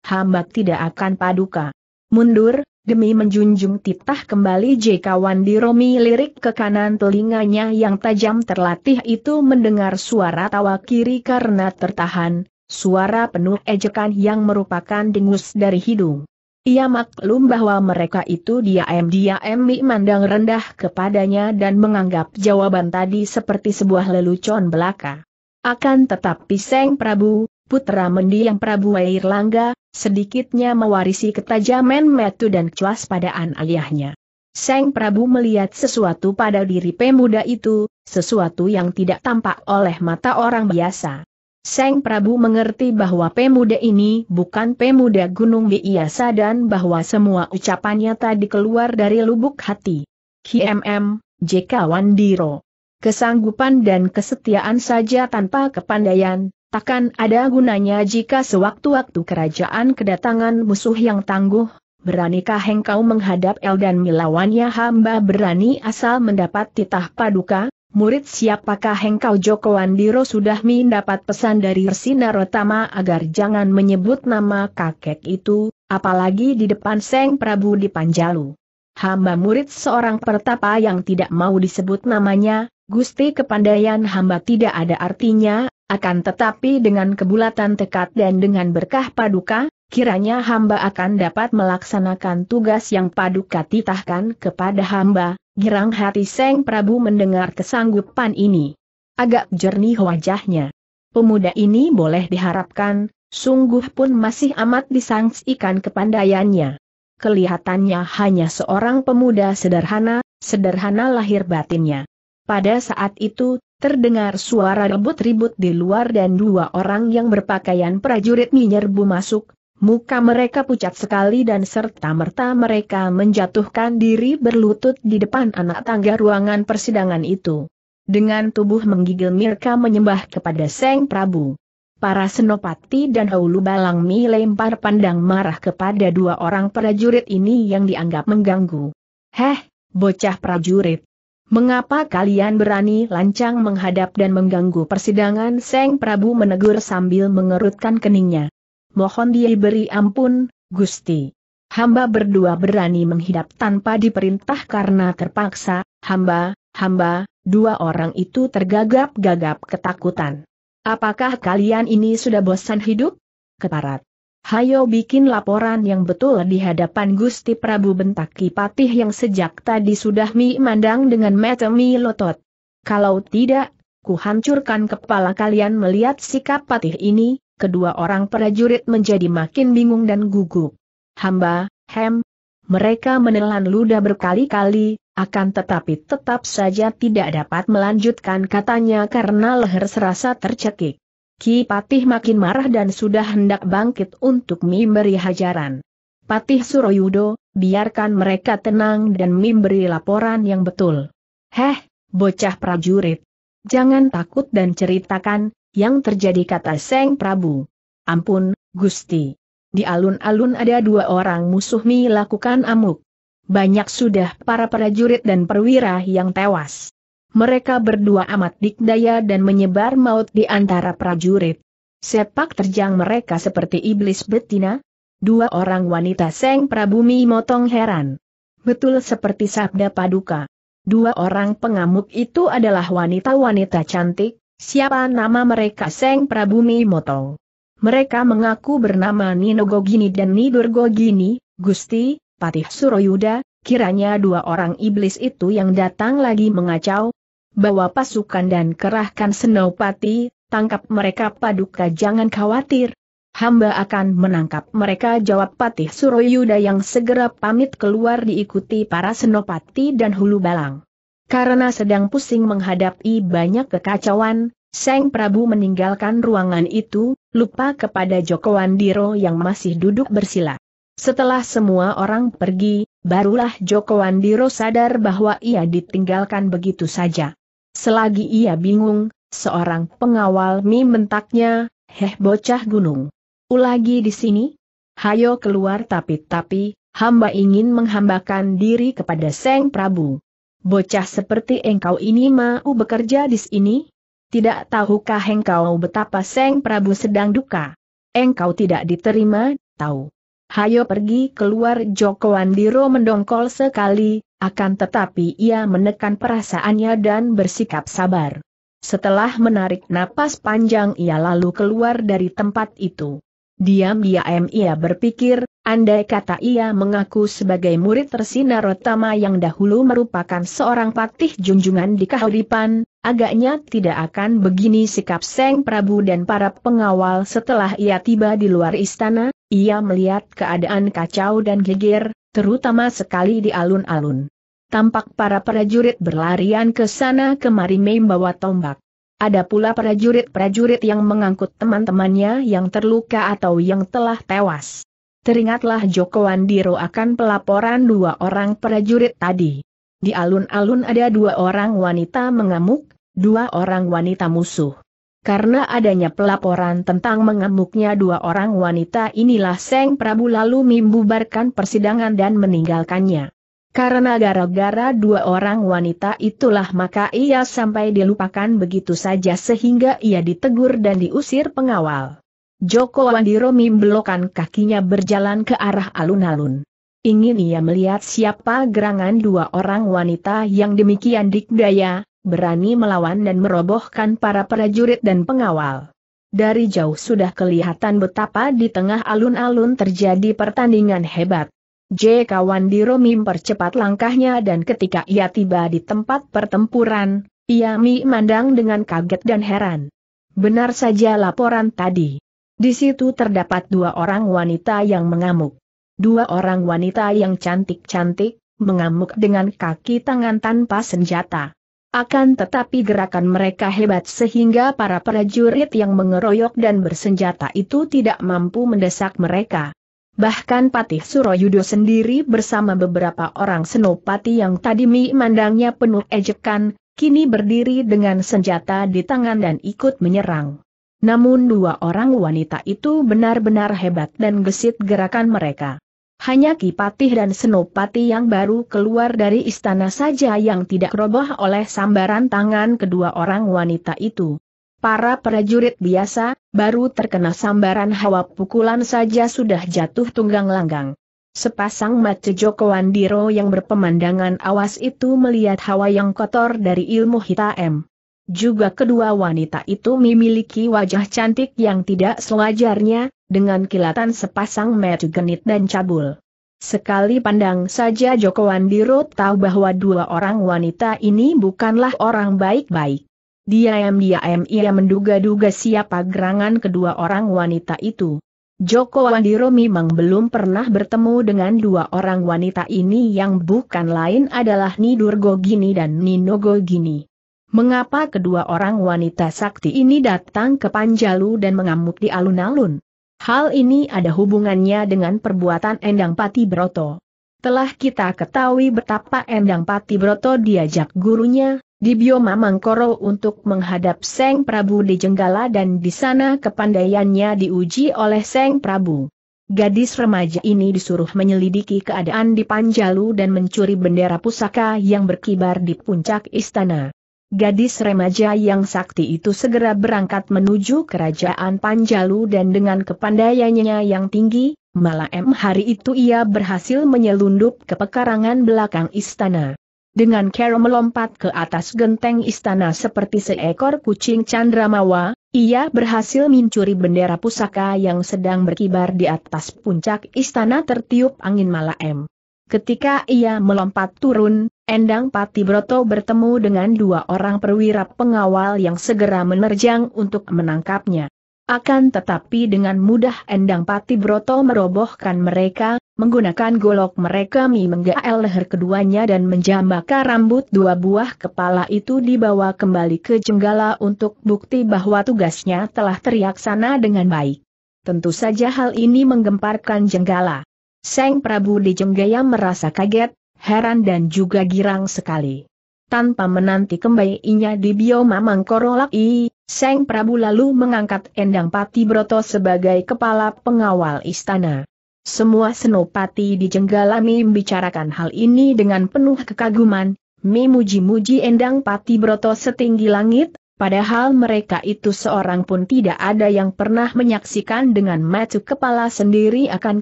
Hamba tidak akan paduka. Mundur, demi menjunjung titah kembali J. Wandi Romi lirik ke kanan telinganya yang tajam terlatih itu mendengar suara tawa kiri karena tertahan, suara penuh ejekan yang merupakan dengus dari hidung. Ia maklum bahwa mereka itu diam-diam memandang rendah kepadanya dan menganggap jawaban tadi seperti sebuah lelucon belaka. Akan tetapi Seng Prabu, putra mendiang Prabu Wairlangga, sedikitnya mewarisi ketajaman metu dan cuas kewaspadaan ayahnya. Seng Prabu melihat sesuatu pada diri pemuda itu, sesuatu yang tidak tampak oleh mata orang biasa. Seng Prabu mengerti bahwa pemuda ini bukan pemuda gunung biasa dan bahwa semua ucapannya tadi keluar dari lubuk hati. KMM, JK Wandiro. Kesanggupan dan kesetiaan saja tanpa kepandaian, takkan ada gunanya jika sewaktu-waktu kerajaan kedatangan musuh yang tangguh, beranikah engkau menghadap El dan melawannya hamba berani asal mendapat titah paduka? Murid siapakah hengkau Joko Andiro sudah mendapat pesan dari Sinarotama agar jangan menyebut nama kakek itu, apalagi di depan Seng Prabu di Panjalu. Hamba murid seorang pertapa yang tidak mau disebut namanya, gusti kepandaian hamba tidak ada artinya, akan tetapi dengan kebulatan tekad dan dengan berkah paduka, kiranya hamba akan dapat melaksanakan tugas yang paduka titahkan kepada hamba, Girang hati Seng Prabu mendengar kesanggupan ini. Agak jernih wajahnya. Pemuda ini boleh diharapkan, sungguh pun masih amat disangsikan kepandaiannya. Kelihatannya hanya seorang pemuda sederhana, sederhana lahir batinnya. Pada saat itu, terdengar suara rebut-ribut di luar dan dua orang yang berpakaian prajurit menyerbu masuk, Muka mereka pucat sekali dan serta-merta mereka menjatuhkan diri berlutut di depan anak tangga ruangan persidangan itu. Dengan tubuh menggigil mirka menyembah kepada Seng Prabu. Para senopati dan Haulu Balang Mi lempar pandang marah kepada dua orang prajurit ini yang dianggap mengganggu. Heh, bocah prajurit. Mengapa kalian berani lancang menghadap dan mengganggu persidangan? Seng Prabu menegur sambil mengerutkan keningnya mohon dia beri ampun, Gusti. Hamba berdua berani menghidap tanpa diperintah karena terpaksa, hamba, hamba, dua orang itu tergagap-gagap ketakutan. Apakah kalian ini sudah bosan hidup? Keparat. Hayo bikin laporan yang betul di hadapan Gusti Prabu bentak Kipatih yang sejak tadi sudah mi mandang dengan mata mi lotot. Kalau tidak, kuhancurkan kepala kalian melihat sikap patih ini, kedua orang prajurit menjadi makin bingung dan gugup. Hamba, hem, mereka menelan luda berkali-kali, akan tetapi tetap saja tidak dapat melanjutkan katanya karena leher serasa tercekik. Ki Patih makin marah dan sudah hendak bangkit untuk memberi hajaran. Patih Suroyudo, biarkan mereka tenang dan memberi laporan yang betul. Heh, bocah prajurit. Jangan takut dan ceritakan, yang terjadi kata Seng Prabu. Ampun, Gusti. Di alun-alun ada dua orang musuhmi lakukan amuk. Banyak sudah para prajurit dan perwira yang tewas. Mereka berdua amat dikdaya dan menyebar maut di antara prajurit. Sepak terjang mereka seperti iblis betina. Dua orang wanita Seng Prabu Mi motong heran. Betul seperti sabda paduka. Dua orang pengamuk itu adalah wanita-wanita cantik, Siapa nama mereka Seng Prabu Motong? Mereka mengaku bernama Nino Gogini dan Nidur Gogini, Gusti, Patih Suroyuda, kiranya dua orang iblis itu yang datang lagi mengacau. Bawa pasukan dan kerahkan Senopati, tangkap mereka paduka jangan khawatir. Hamba akan menangkap mereka jawab Patih Suroyuda yang segera pamit keluar diikuti para Senopati dan Hulu Balang. Karena sedang pusing menghadapi banyak kekacauan, Seng Prabu meninggalkan ruangan itu, lupa kepada Joko Wandiro yang masih duduk bersila. Setelah semua orang pergi, barulah Joko Wandiro sadar bahwa ia ditinggalkan begitu saja. Selagi ia bingung, seorang pengawal Mi mentaknya, heh bocah gunung. Ulagi di sini? Hayo keluar tapi-tapi, hamba ingin menghambakan diri kepada Seng Prabu. Bocah seperti engkau ini mau bekerja di sini? Tidak tahukah engkau betapa Seng Prabu sedang duka? Engkau tidak diterima, tahu. Hayo pergi keluar Joko Andiro mendongkol sekali, akan tetapi ia menekan perasaannya dan bersikap sabar. Setelah menarik napas panjang ia lalu keluar dari tempat itu. Diam-diam ia berpikir, Andai kata ia mengaku sebagai murid tersinar utama yang dahulu merupakan seorang patih junjungan di kahuripan, agaknya tidak akan begini sikap Seng Prabu dan para pengawal setelah ia tiba di luar istana, ia melihat keadaan kacau dan geger, terutama sekali di alun-alun. Tampak para prajurit berlarian ke sana kemari membawa tombak. Ada pula prajurit-prajurit yang mengangkut teman-temannya yang terluka atau yang telah tewas teringatlah Joko Andiro akan pelaporan dua orang prajurit tadi. Di alun-alun ada dua orang wanita mengamuk, dua orang wanita musuh. Karena adanya pelaporan tentang mengamuknya dua orang wanita inilah Seng Prabu lalu membubarkan persidangan dan meninggalkannya. Karena gara-gara dua orang wanita itulah maka ia sampai dilupakan begitu saja sehingga ia ditegur dan diusir pengawal. Joko Wandiro membelokkan kakinya berjalan ke arah alun-alun. Ingin ia melihat siapa gerangan dua orang wanita yang demikian dikdaya, berani melawan dan merobohkan para prajurit dan pengawal. Dari jauh sudah kelihatan betapa di tengah alun-alun terjadi pertandingan hebat. J.K. Wandiro mempercepat langkahnya dan ketika ia tiba di tempat pertempuran, ia memandang dengan kaget dan heran. Benar saja laporan tadi. Di situ terdapat dua orang wanita yang mengamuk. Dua orang wanita yang cantik-cantik, mengamuk dengan kaki tangan tanpa senjata. Akan tetapi gerakan mereka hebat sehingga para prajurit yang mengeroyok dan bersenjata itu tidak mampu mendesak mereka. Bahkan Patih Suroyudo sendiri bersama beberapa orang senopati yang tadi memandangnya penuh ejekan, kini berdiri dengan senjata di tangan dan ikut menyerang. Namun dua orang wanita itu benar-benar hebat dan gesit gerakan mereka. Hanya Kipatih dan Senopati yang baru keluar dari istana saja yang tidak roboh oleh sambaran tangan kedua orang wanita itu. Para prajurit biasa, baru terkena sambaran hawa pukulan saja sudah jatuh tunggang langgang. Sepasang mata Joko Wandiro yang berpemandangan awas itu melihat hawa yang kotor dari ilmu hitam. Juga kedua wanita itu memiliki wajah cantik yang tidak sewajarnya, dengan kilatan sepasang mata genit dan cabul. Sekali pandang saja Joko Wandiro tahu bahwa dua orang wanita ini bukanlah orang baik-baik. Diam-diam ia menduga-duga siapa gerangan kedua orang wanita itu. Joko Wandiro memang belum pernah bertemu dengan dua orang wanita ini yang bukan lain adalah Nidurgogini dan Ninogogini. Mengapa kedua orang wanita sakti ini datang ke Panjalu dan mengamuk di alun-alun? Hal ini ada hubungannya dengan perbuatan Endang Pati Broto. Telah kita ketahui betapa Endang Pati Broto diajak gurunya, di Bioma Mangkoro untuk menghadap Seng Prabu di Jenggala dan di sana kepandaiannya diuji oleh Seng Prabu. Gadis remaja ini disuruh menyelidiki keadaan di Panjalu dan mencuri bendera pusaka yang berkibar di puncak istana. Gadis remaja yang sakti itu segera berangkat menuju kerajaan Panjalu dan dengan kepandaiannya yang tinggi, malam hari itu ia berhasil menyelundup ke pekarangan belakang istana. Dengan cara melompat ke atas genteng istana seperti seekor kucing candramawa, ia berhasil mencuri bendera pusaka yang sedang berkibar di atas puncak istana tertiup angin malam. Ketika ia melompat turun, Endang Pati Broto bertemu dengan dua orang perwira pengawal yang segera menerjang untuk menangkapnya. Akan tetapi dengan mudah Endang Pati Broto merobohkan mereka, menggunakan golok mereka Mi menggael leher keduanya dan menjambaka rambut dua buah kepala itu dibawa kembali ke Jenggala untuk bukti bahwa tugasnya telah teriaksana dengan baik. Tentu saja hal ini menggemparkan Jenggala. Seng Prabu di Jenggaya merasa kaget, heran dan juga girang sekali. Tanpa menanti kembainya di bioma Mangkorolak I, Seng Prabu lalu mengangkat Endang Pati Broto sebagai kepala pengawal istana. Semua senopati di Jenggalami membicarakan hal ini dengan penuh kekaguman, memuji-muji Endang Pati Broto setinggi langit, padahal mereka itu seorang pun tidak ada yang pernah menyaksikan dengan mata kepala sendiri akan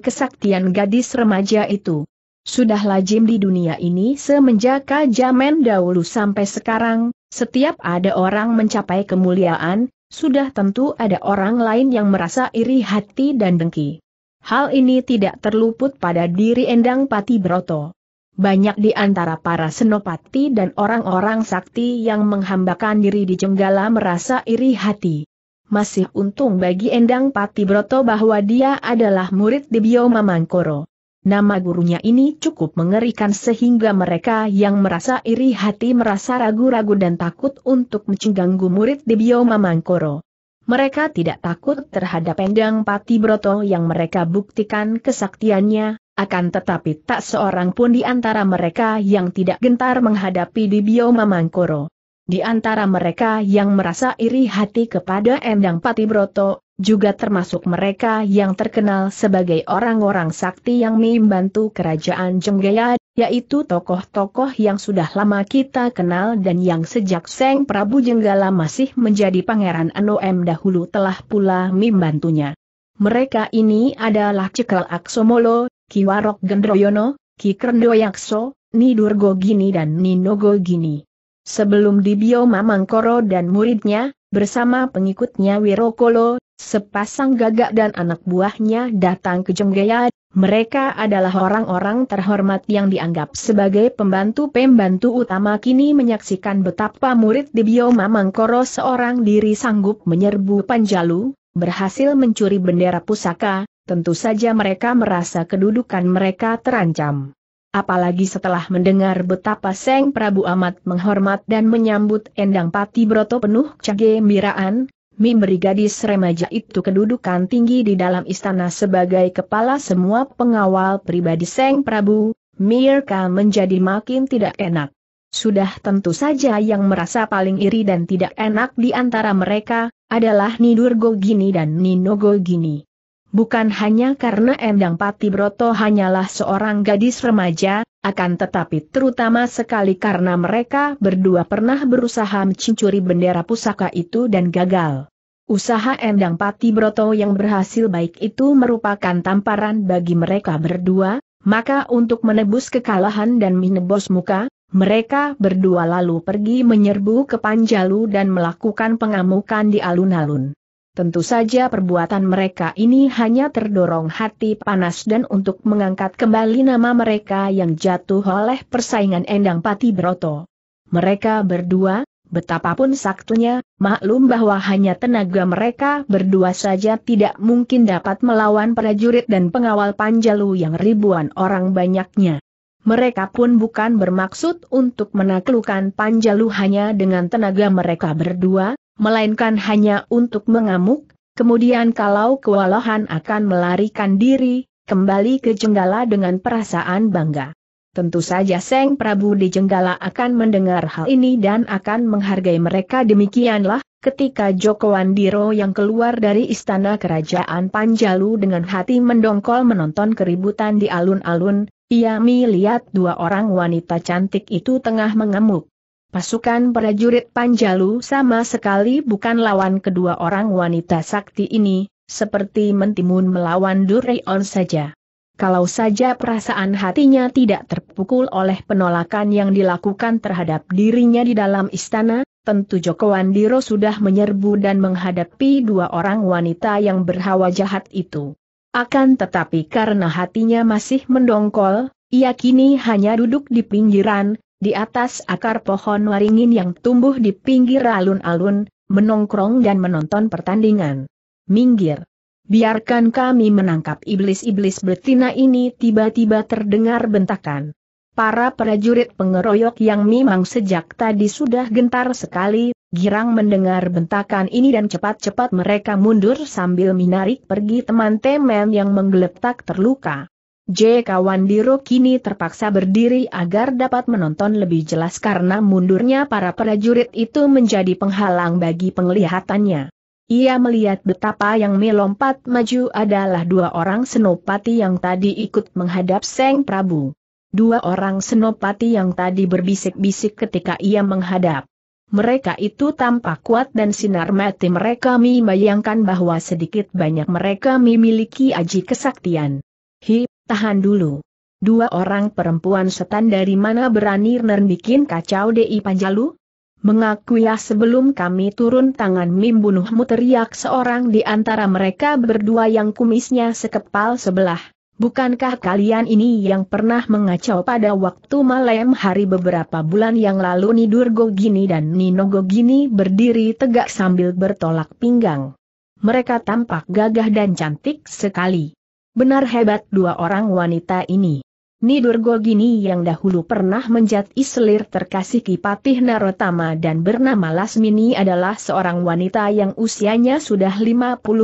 kesaktian gadis remaja itu sudah lazim di dunia ini semenjak zaman dahulu sampai sekarang, setiap ada orang mencapai kemuliaan, sudah tentu ada orang lain yang merasa iri hati dan dengki. Hal ini tidak terluput pada diri Endang Pati Broto. Banyak di antara para senopati dan orang-orang sakti yang menghambakan diri di Jenggala merasa iri hati. Masih untung bagi Endang Pati Broto bahwa dia adalah murid di Bioma Mangkoro. Nama gurunya ini cukup mengerikan sehingga mereka yang merasa iri hati merasa ragu-ragu dan takut untuk mengganggu murid di bioma Mangkoro. Mereka tidak takut terhadap Endang Pati Broto yang mereka buktikan kesaktiannya, akan tetapi tak seorang pun di antara mereka yang tidak gentar menghadapi di bioma Mangkoro. Di antara mereka yang merasa iri hati kepada Endang Pati Broto, juga termasuk mereka yang terkenal sebagai orang-orang sakti yang membantu kerajaan Jenggaya, yaitu tokoh-tokoh yang sudah lama kita kenal dan yang sejak Seng Prabu Jenggala masih menjadi pangeran Anom dahulu telah pula membantunya. Mereka ini adalah Cekal Aksomolo, Kiwarok Gendroyono, Ki Krendoyakso, Nidurgo Gini dan Ninogo Gini. Sebelum Dibio Mamangkoro dan muridnya, bersama pengikutnya Wirokolo, Sepasang gagak dan anak buahnya datang ke Jenggaya, mereka adalah orang-orang terhormat yang dianggap sebagai pembantu-pembantu utama kini menyaksikan betapa murid di Bio Mamangkoro seorang diri sanggup menyerbu Panjalu, berhasil mencuri bendera pusaka, tentu saja mereka merasa kedudukan mereka terancam. Apalagi setelah mendengar betapa Seng Prabu amat menghormat dan menyambut Endang Pati Broto penuh kegembiraan, memberi gadis remaja itu kedudukan tinggi di dalam istana sebagai kepala semua pengawal pribadi Seng Prabu, Mirka menjadi makin tidak enak. Sudah tentu saja yang merasa paling iri dan tidak enak di antara mereka, adalah Nidur Gogini dan Nino Gogini. Bukan hanya karena Endang Pati Patibroto hanyalah seorang gadis remaja, akan tetapi terutama sekali karena mereka berdua pernah berusaha mencuri bendera pusaka itu dan gagal. Usaha Endang Pati Patibroto yang berhasil baik itu merupakan tamparan bagi mereka berdua, maka untuk menebus kekalahan dan menebus muka, mereka berdua lalu pergi menyerbu ke Panjalu dan melakukan pengamukan di alun-alun. Tentu saja perbuatan mereka ini hanya terdorong hati panas dan untuk mengangkat kembali nama mereka yang jatuh oleh persaingan Endang Pati Broto. Mereka berdua, betapapun saktunya, maklum bahwa hanya tenaga mereka berdua saja tidak mungkin dapat melawan prajurit dan pengawal Panjalu yang ribuan orang banyaknya. Mereka pun bukan bermaksud untuk menaklukkan Panjalu hanya dengan tenaga mereka berdua, melainkan hanya untuk mengamuk, kemudian kalau kewalahan akan melarikan diri, kembali ke Jenggala dengan perasaan bangga. Tentu saja Seng Prabu di Jenggala akan mendengar hal ini dan akan menghargai mereka demikianlah, ketika Joko Wandiro yang keluar dari istana kerajaan Panjalu dengan hati mendongkol menonton keributan di alun-alun, ia melihat dua orang wanita cantik itu tengah mengamuk. Pasukan prajurit Panjalu sama sekali bukan lawan kedua orang wanita sakti ini, seperti mentimun melawan Dureon saja. Kalau saja perasaan hatinya tidak terpukul oleh penolakan yang dilakukan terhadap dirinya di dalam istana, tentu Joko Wandiro sudah menyerbu dan menghadapi dua orang wanita yang berhawa jahat itu. Akan tetapi karena hatinya masih mendongkol, ia kini hanya duduk di pinggiran, di atas akar pohon waringin yang tumbuh di pinggir alun-alun, menongkrong dan menonton pertandingan. Minggir. Biarkan kami menangkap iblis-iblis betina ini tiba-tiba terdengar bentakan. Para prajurit pengeroyok yang memang sejak tadi sudah gentar sekali, girang mendengar bentakan ini dan cepat-cepat mereka mundur sambil menarik pergi teman-teman yang menggeletak terluka. J. Diro kini terpaksa berdiri agar dapat menonton lebih jelas karena mundurnya para prajurit itu menjadi penghalang bagi penglihatannya. Ia melihat betapa yang melompat maju adalah dua orang senopati yang tadi ikut menghadap Seng Prabu. Dua orang senopati yang tadi berbisik-bisik ketika ia menghadap. Mereka itu tampak kuat dan sinar mati mereka membayangkan bahwa sedikit banyak mereka memiliki aji kesaktian. Hi, Tahan dulu. Dua orang perempuan setan dari mana berani nern kacau Dei Panjalu? Mengakuilah sebelum kami turun tangan membunuhmu teriak seorang di antara mereka berdua yang kumisnya sekepal sebelah. Bukankah kalian ini yang pernah mengacau pada waktu malam hari beberapa bulan yang lalu Nidur Gogini dan Nino Gogini berdiri tegak sambil bertolak pinggang. Mereka tampak gagah dan cantik sekali. Benar hebat dua orang wanita ini. Nidurgo Gogini yang dahulu pernah menjat selir terkasih Kipatih Narotama dan bernama Lasmini adalah seorang wanita yang usianya sudah 56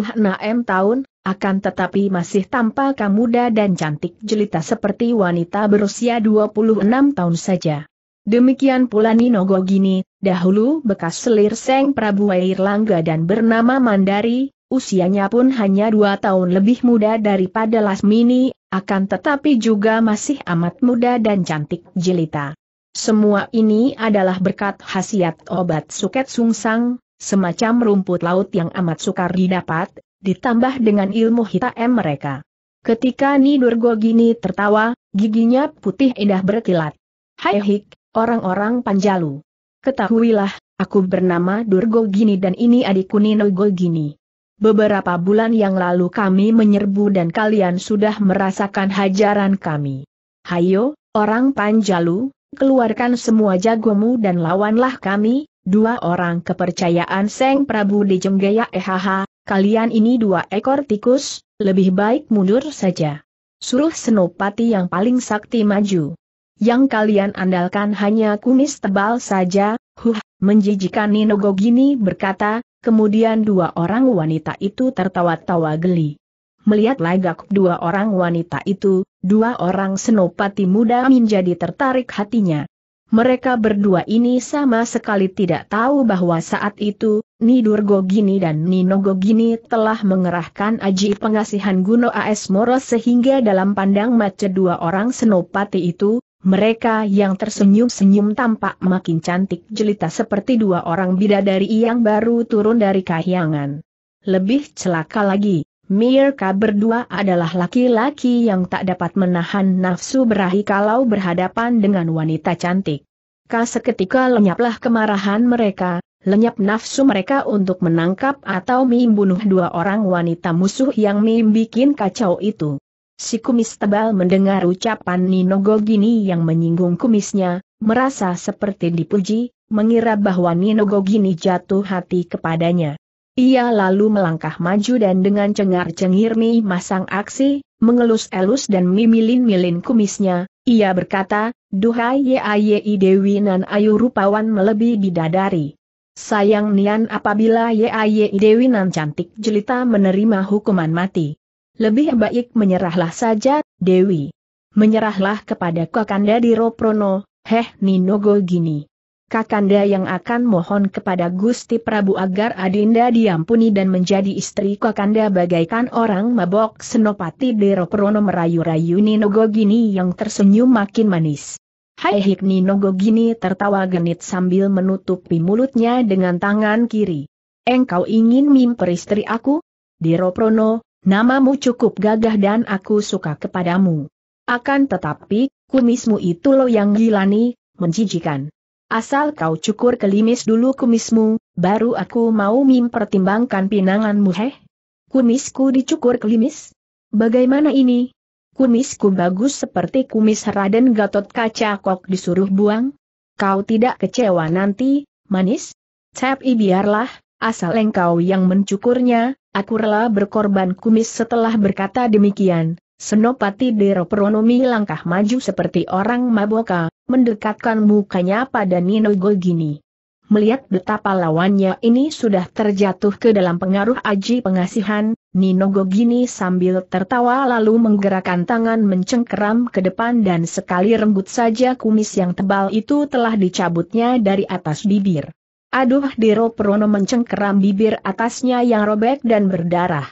tahun, akan tetapi masih tampak muda dan cantik jelita seperti wanita berusia 26 tahun saja. Demikian pula Nino Gogini, dahulu bekas selir Seng Prabu Airlangga dan bernama Mandari, usianya pun hanya dua tahun lebih muda daripada Lasmini, akan tetapi juga masih amat muda dan cantik jelita. Semua ini adalah berkat khasiat obat suket sungsang, semacam rumput laut yang amat sukar didapat, ditambah dengan ilmu hitam mereka. Ketika Nidur Gogini tertawa, giginya putih indah berkilat. Hai hik, orang-orang Panjalu. Ketahuilah, aku bernama Durgo Gini dan ini adikku Nino Gogini. Beberapa bulan yang lalu kami menyerbu dan kalian sudah merasakan hajaran kami. Hayo, orang Panjalu, keluarkan semua jagomu dan lawanlah kami, dua orang kepercayaan Seng Prabu di Jenggaya Ehaha, kalian ini dua ekor tikus, lebih baik mundur saja. Suruh Senopati yang paling sakti maju. Yang kalian andalkan hanya kumis tebal saja, huh, menjijikan Ninogogini berkata, Kemudian dua orang wanita itu tertawa-tawa geli. Melihat lagak dua orang wanita itu, dua orang senopati muda menjadi tertarik hatinya. Mereka berdua ini sama sekali tidak tahu bahwa saat itu, Nidur Gogini dan Nino Gogini telah mengerahkan aji pengasihan Guno A.S. Moro sehingga dalam pandang mata dua orang senopati itu, mereka yang tersenyum-senyum tampak makin cantik jelita seperti dua orang bidadari yang baru turun dari kahyangan. Lebih celaka lagi, mereka berdua adalah laki-laki yang tak dapat menahan nafsu berahi kalau berhadapan dengan wanita cantik. Kah seketika lenyaplah kemarahan mereka, lenyap nafsu mereka untuk menangkap atau membunuh dua orang wanita musuh yang membuat kacau itu. Si kumis tebal mendengar ucapan Nino Gogini yang menyinggung kumisnya, merasa seperti dipuji, mengira bahwa Nino Gogini jatuh hati kepadanya. Ia lalu melangkah maju dan dengan cengar-cengir mi masang aksi, mengelus-elus dan mimilin-milin kumisnya, ia berkata, Duhai Yai Dewi Nan Ayu Rupawan melebih bidadari. Sayang Nian apabila Yai Dewi Nan cantik jelita menerima hukuman mati. Lebih baik menyerahlah saja, Dewi. Menyerahlah kepada Kakanda Diroprono, Heh Ninogo gini. Kakanda yang akan mohon kepada Gusti Prabu agar Adinda diampuni dan menjadi istri Kakanda bagaikan orang mabok Senopati Diroprono merayu-rayu Ninogo gini yang tersenyum makin manis. Hai Ninogo gini tertawa genit sambil menutupi mulutnya dengan tangan kiri. Engkau ingin mimperistri aku? Diroprono, namamu cukup gagah dan aku suka kepadamu. Akan tetapi, kumismu itu lo yang gilani, menjijikan. Asal kau cukur kelimis dulu kumismu, baru aku mau mempertimbangkan pinanganmu heh. Kumisku dicukur kelimis? Bagaimana ini? Kumisku bagus seperti kumis Raden Gatot Kaca Kok disuruh buang? Kau tidak kecewa nanti, manis? Tapi biarlah, asal engkau yang mencukurnya, Aku rela berkorban kumis setelah berkata demikian, Senopati Dero langkah maju seperti orang maboka, mendekatkan mukanya pada Nino Golgini. Melihat betapa lawannya ini sudah terjatuh ke dalam pengaruh aji pengasihan, Nino Gogini sambil tertawa lalu menggerakkan tangan mencengkeram ke depan dan sekali renggut saja kumis yang tebal itu telah dicabutnya dari atas bibir. Aduh Diro Prono mencengkeram bibir atasnya yang robek dan berdarah.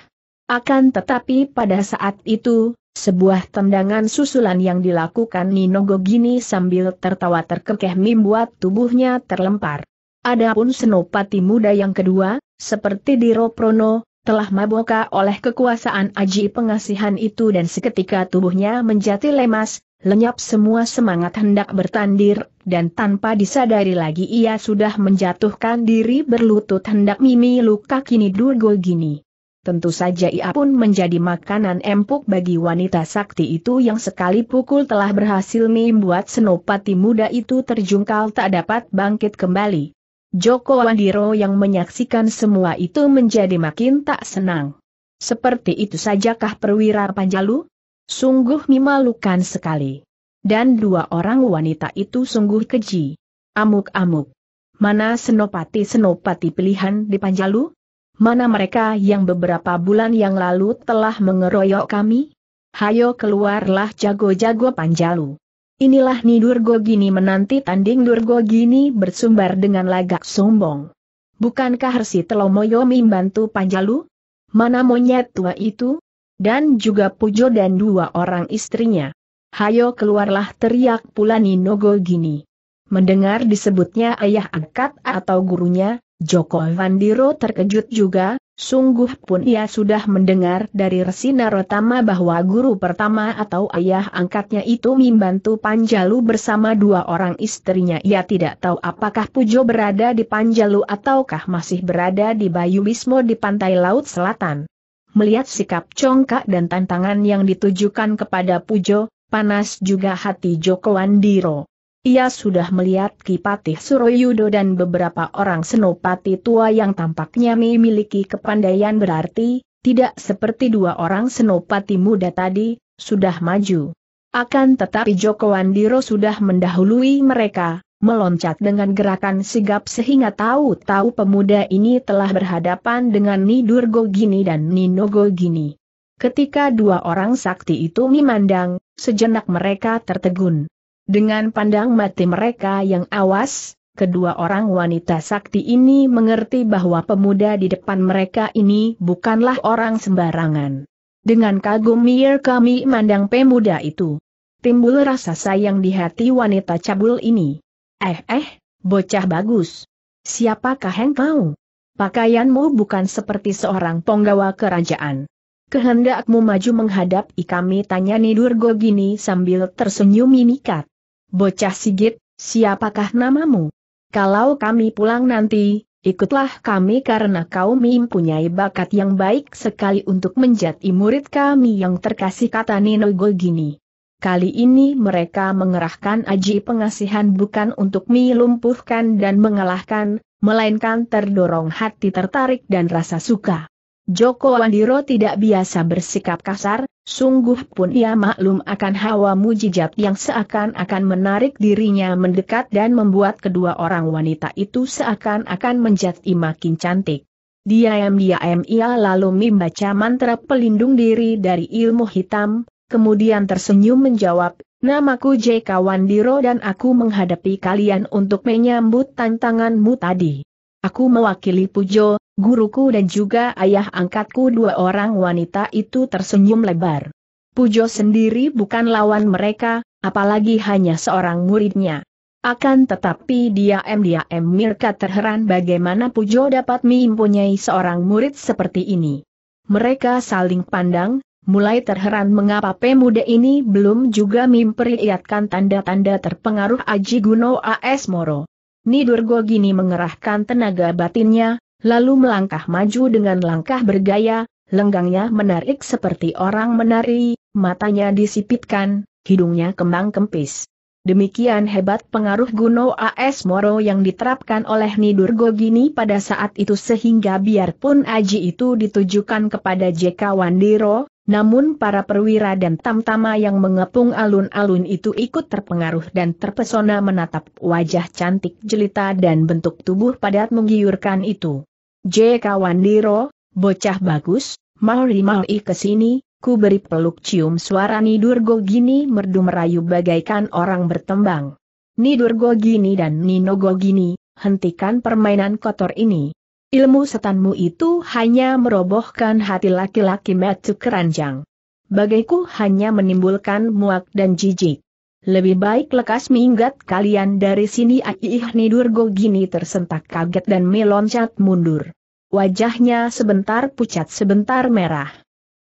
Akan tetapi pada saat itu, sebuah tendangan susulan yang dilakukan Nino Gogini sambil tertawa terkekeh membuat tubuhnya terlempar. Adapun senopati muda yang kedua, seperti Diro Prono, telah maboka oleh kekuasaan aji pengasihan itu dan seketika tubuhnya menjadi lemas, lenyap semua semangat hendak bertandir, dan tanpa disadari lagi ia sudah menjatuhkan diri berlutut hendak mimi luka kini durgul gini. Tentu saja ia pun menjadi makanan empuk bagi wanita sakti itu yang sekali pukul telah berhasil membuat senopati muda itu terjungkal tak dapat bangkit kembali. Joko Wandiro yang menyaksikan semua itu menjadi makin tak senang. Seperti itu sajakah perwira Panjalu? Sungguh memalukan sekali. Dan dua orang wanita itu sungguh keji. Amuk-amuk. Mana senopati-senopati pilihan di Panjalu? Mana mereka yang beberapa bulan yang lalu telah mengeroyok kami? Hayo keluarlah jago-jago Panjalu. Inilah nih gogini menanti tanding gogini bersumbar dengan lagak sombong. Bukankah Hersi Telomoyo membantu Panjalu? Mana monyet tua itu? dan juga Pujo dan dua orang istrinya. Hayo keluarlah teriak pula Ninogo gini. Mendengar disebutnya ayah angkat atau gurunya, Joko Vandiro terkejut juga, sungguh pun ia sudah mendengar dari Resina Rotama bahwa guru pertama atau ayah angkatnya itu membantu Panjalu bersama dua orang istrinya. Ia tidak tahu apakah Pujo berada di Panjalu ataukah masih berada di Bayu Bismo di pantai laut selatan. Melihat sikap congkak dan tantangan yang ditujukan kepada Pujo, panas juga hati Joko Andiro. Ia sudah melihat Kipatih Suroyudo dan beberapa orang senopati tua yang tampaknya memiliki kepandaian berarti, tidak seperti dua orang senopati muda tadi, sudah maju. Akan tetapi Joko Andiro sudah mendahului mereka, meloncat dengan gerakan sigap sehingga tahu-tahu pemuda ini telah berhadapan dengan Nidurgo Gini dan Ninogo Gini. Ketika dua orang sakti itu memandang, sejenak mereka tertegun. Dengan pandang mati mereka yang awas, kedua orang wanita sakti ini mengerti bahwa pemuda di depan mereka ini bukanlah orang sembarangan. Dengan kagum mir kami mandang pemuda itu. Timbul rasa sayang di hati wanita cabul ini. Eh eh, bocah bagus. Siapakah engkau? Pakaianmu bukan seperti seorang penggawa kerajaan. Kehendakmu maju menghadapi kami tanya Nidurgo gini sambil tersenyum mimikat. Bocah Sigit, siapakah namamu? Kalau kami pulang nanti, ikutlah kami karena kau mempunyai bakat yang baik sekali untuk menjadi murid kami yang terkasih kata Nino Gogini. Kali ini mereka mengerahkan aji pengasihan bukan untuk melumpuhkan dan mengalahkan, melainkan terdorong hati tertarik dan rasa suka. Joko Wandiro tidak biasa bersikap kasar, sungguh pun ia maklum akan hawa mujijat yang seakan-akan menarik dirinya mendekat dan membuat kedua orang wanita itu seakan-akan menjadi makin cantik. Diam-diam ia lalu membaca mantra pelindung diri dari ilmu hitam, kemudian tersenyum menjawab, Namaku J.K. Wandiro dan aku menghadapi kalian untuk menyambut tantanganmu tadi. Aku mewakili Pujo, guruku dan juga ayah angkatku dua orang wanita itu tersenyum lebar. Pujo sendiri bukan lawan mereka, apalagi hanya seorang muridnya. Akan tetapi dia diam Mirka terheran bagaimana Pujo dapat mempunyai seorang murid seperti ini. Mereka saling pandang, mulai terheran mengapa pemuda ini belum juga memperlihatkan tanda-tanda terpengaruh Aji Guno AS Moro. Nidurgo gini mengerahkan tenaga batinnya, lalu melangkah maju dengan langkah bergaya, lenggangnya menarik seperti orang menari, matanya disipitkan, hidungnya kembang kempis. Demikian hebat pengaruh Guno AS Moro yang diterapkan oleh Nidurgo Gini pada saat itu sehingga biarpun aji itu ditujukan kepada JK Wandiro, namun para perwira dan tamtama yang mengepung alun-alun itu ikut terpengaruh dan terpesona menatap wajah cantik jelita dan bentuk tubuh padat menggiurkan itu. J. Kawandiro, bocah bagus, mauri-mauri kesini, ku beri peluk cium suara Nidurgo Gini merdu merayu bagaikan orang bertembang. Nidurgo Gini dan Ninogo Gini, hentikan permainan kotor ini. Ilmu setanmu itu hanya merobohkan hati laki-laki metu keranjang. Bagaiku hanya menimbulkan muak dan jijik. Lebih baik lekas minggat kalian dari sini Aih Nidurgo gini tersentak kaget dan meloncat mundur. Wajahnya sebentar pucat sebentar merah.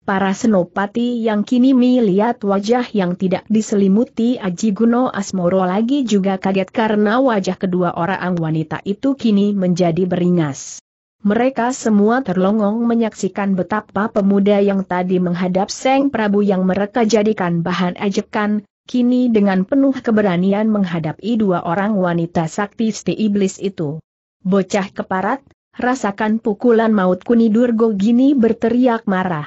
Para senopati yang kini melihat wajah yang tidak diselimuti Aji Guno Asmoro lagi juga kaget karena wajah kedua orang wanita itu kini menjadi beringas. Mereka semua terlongong menyaksikan betapa pemuda yang tadi menghadap Seng Prabu yang mereka jadikan bahan ejekan, kini dengan penuh keberanian menghadapi dua orang wanita sakti sti iblis itu. Bocah keparat, rasakan pukulan maut kuni Durgo gini berteriak marah.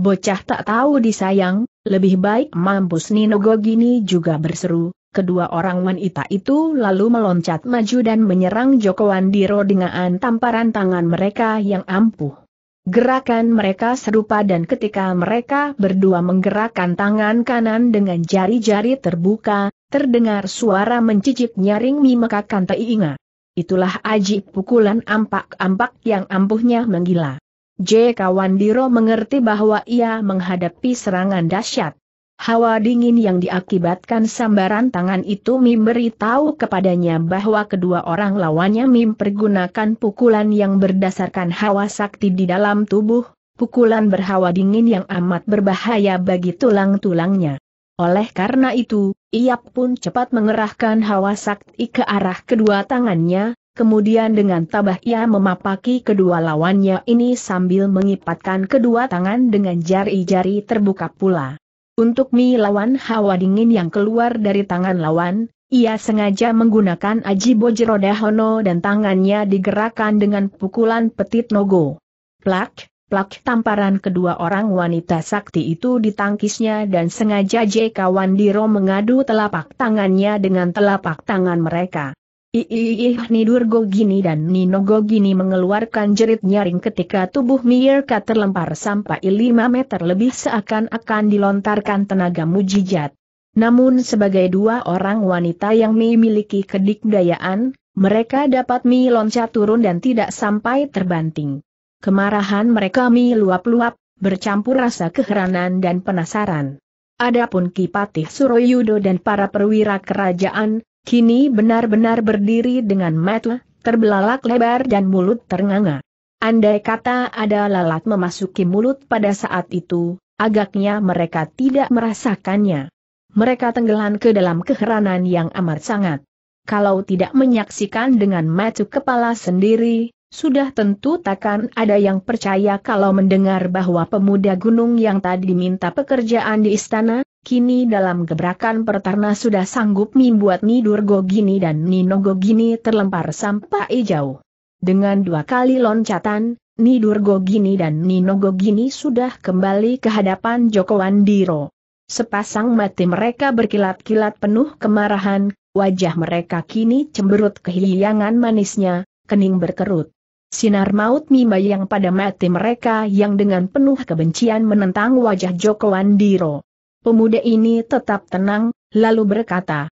Bocah tak tahu disayang, lebih baik mampus Nino Gogini juga berseru, kedua orang wanita itu lalu meloncat maju dan menyerang Joko Wandiro dengan tamparan tangan mereka yang ampuh. Gerakan mereka serupa dan ketika mereka berdua menggerakkan tangan kanan dengan jari-jari terbuka, terdengar suara mencicik nyaring mimekakan teinga. Itulah aji pukulan ampak-ampak yang ampuhnya menggila. J. Kawandiro mengerti bahwa ia menghadapi serangan dahsyat. Hawa dingin yang diakibatkan sambaran tangan itu Mim beritahu kepadanya bahwa kedua orang lawannya Mim pergunakan pukulan yang berdasarkan hawa sakti di dalam tubuh, pukulan berhawa dingin yang amat berbahaya bagi tulang-tulangnya. Oleh karena itu, ia pun cepat mengerahkan hawa sakti ke arah kedua tangannya, Kemudian dengan tabah ia memapaki kedua lawannya ini sambil mengipatkan kedua tangan dengan jari-jari terbuka pula. Untuk melawan hawa dingin yang keluar dari tangan lawan, ia sengaja menggunakan aji Bojero Dahono dan tangannya digerakkan dengan pukulan petit nogo. Plak, plak tamparan kedua orang wanita sakti itu ditangkisnya dan sengaja J. Kawandiro mengadu telapak tangannya dengan telapak tangan mereka. Iih Nidur Gogini dan Nino Gogini mengeluarkan jerit nyaring ketika tubuh Mirka terlempar sampai 5 meter lebih seakan-akan dilontarkan tenaga mujijat. Namun sebagai dua orang wanita yang memiliki kedikdayaan, mereka dapat Mi loncat turun dan tidak sampai terbanting. Kemarahan mereka Mi luap-luap, bercampur rasa keheranan dan penasaran. Adapun Kipatih Suroyudo dan para perwira kerajaan, Kini benar-benar berdiri dengan mata, terbelalak lebar dan mulut ternganga. Andai kata ada lalat memasuki mulut pada saat itu, agaknya mereka tidak merasakannya. Mereka tenggelam ke dalam keheranan yang amat sangat. Kalau tidak menyaksikan dengan mata kepala sendiri, sudah tentu takkan ada yang percaya kalau mendengar bahwa pemuda gunung yang tadi minta pekerjaan di istana, Kini dalam gebrakan pertarna sudah sanggup membuat Nidur Gogini dan Nino Gogini terlempar sampai jauh. Dengan dua kali loncatan, Nidur Gogini dan Nino Gogini sudah kembali ke hadapan Joko Andiro. Sepasang mati mereka berkilat-kilat penuh kemarahan, wajah mereka kini cemberut kehilangan manisnya, kening berkerut. Sinar maut yang pada mati mereka yang dengan penuh kebencian menentang wajah Joko Andiro. Pemuda ini tetap tenang, lalu berkata,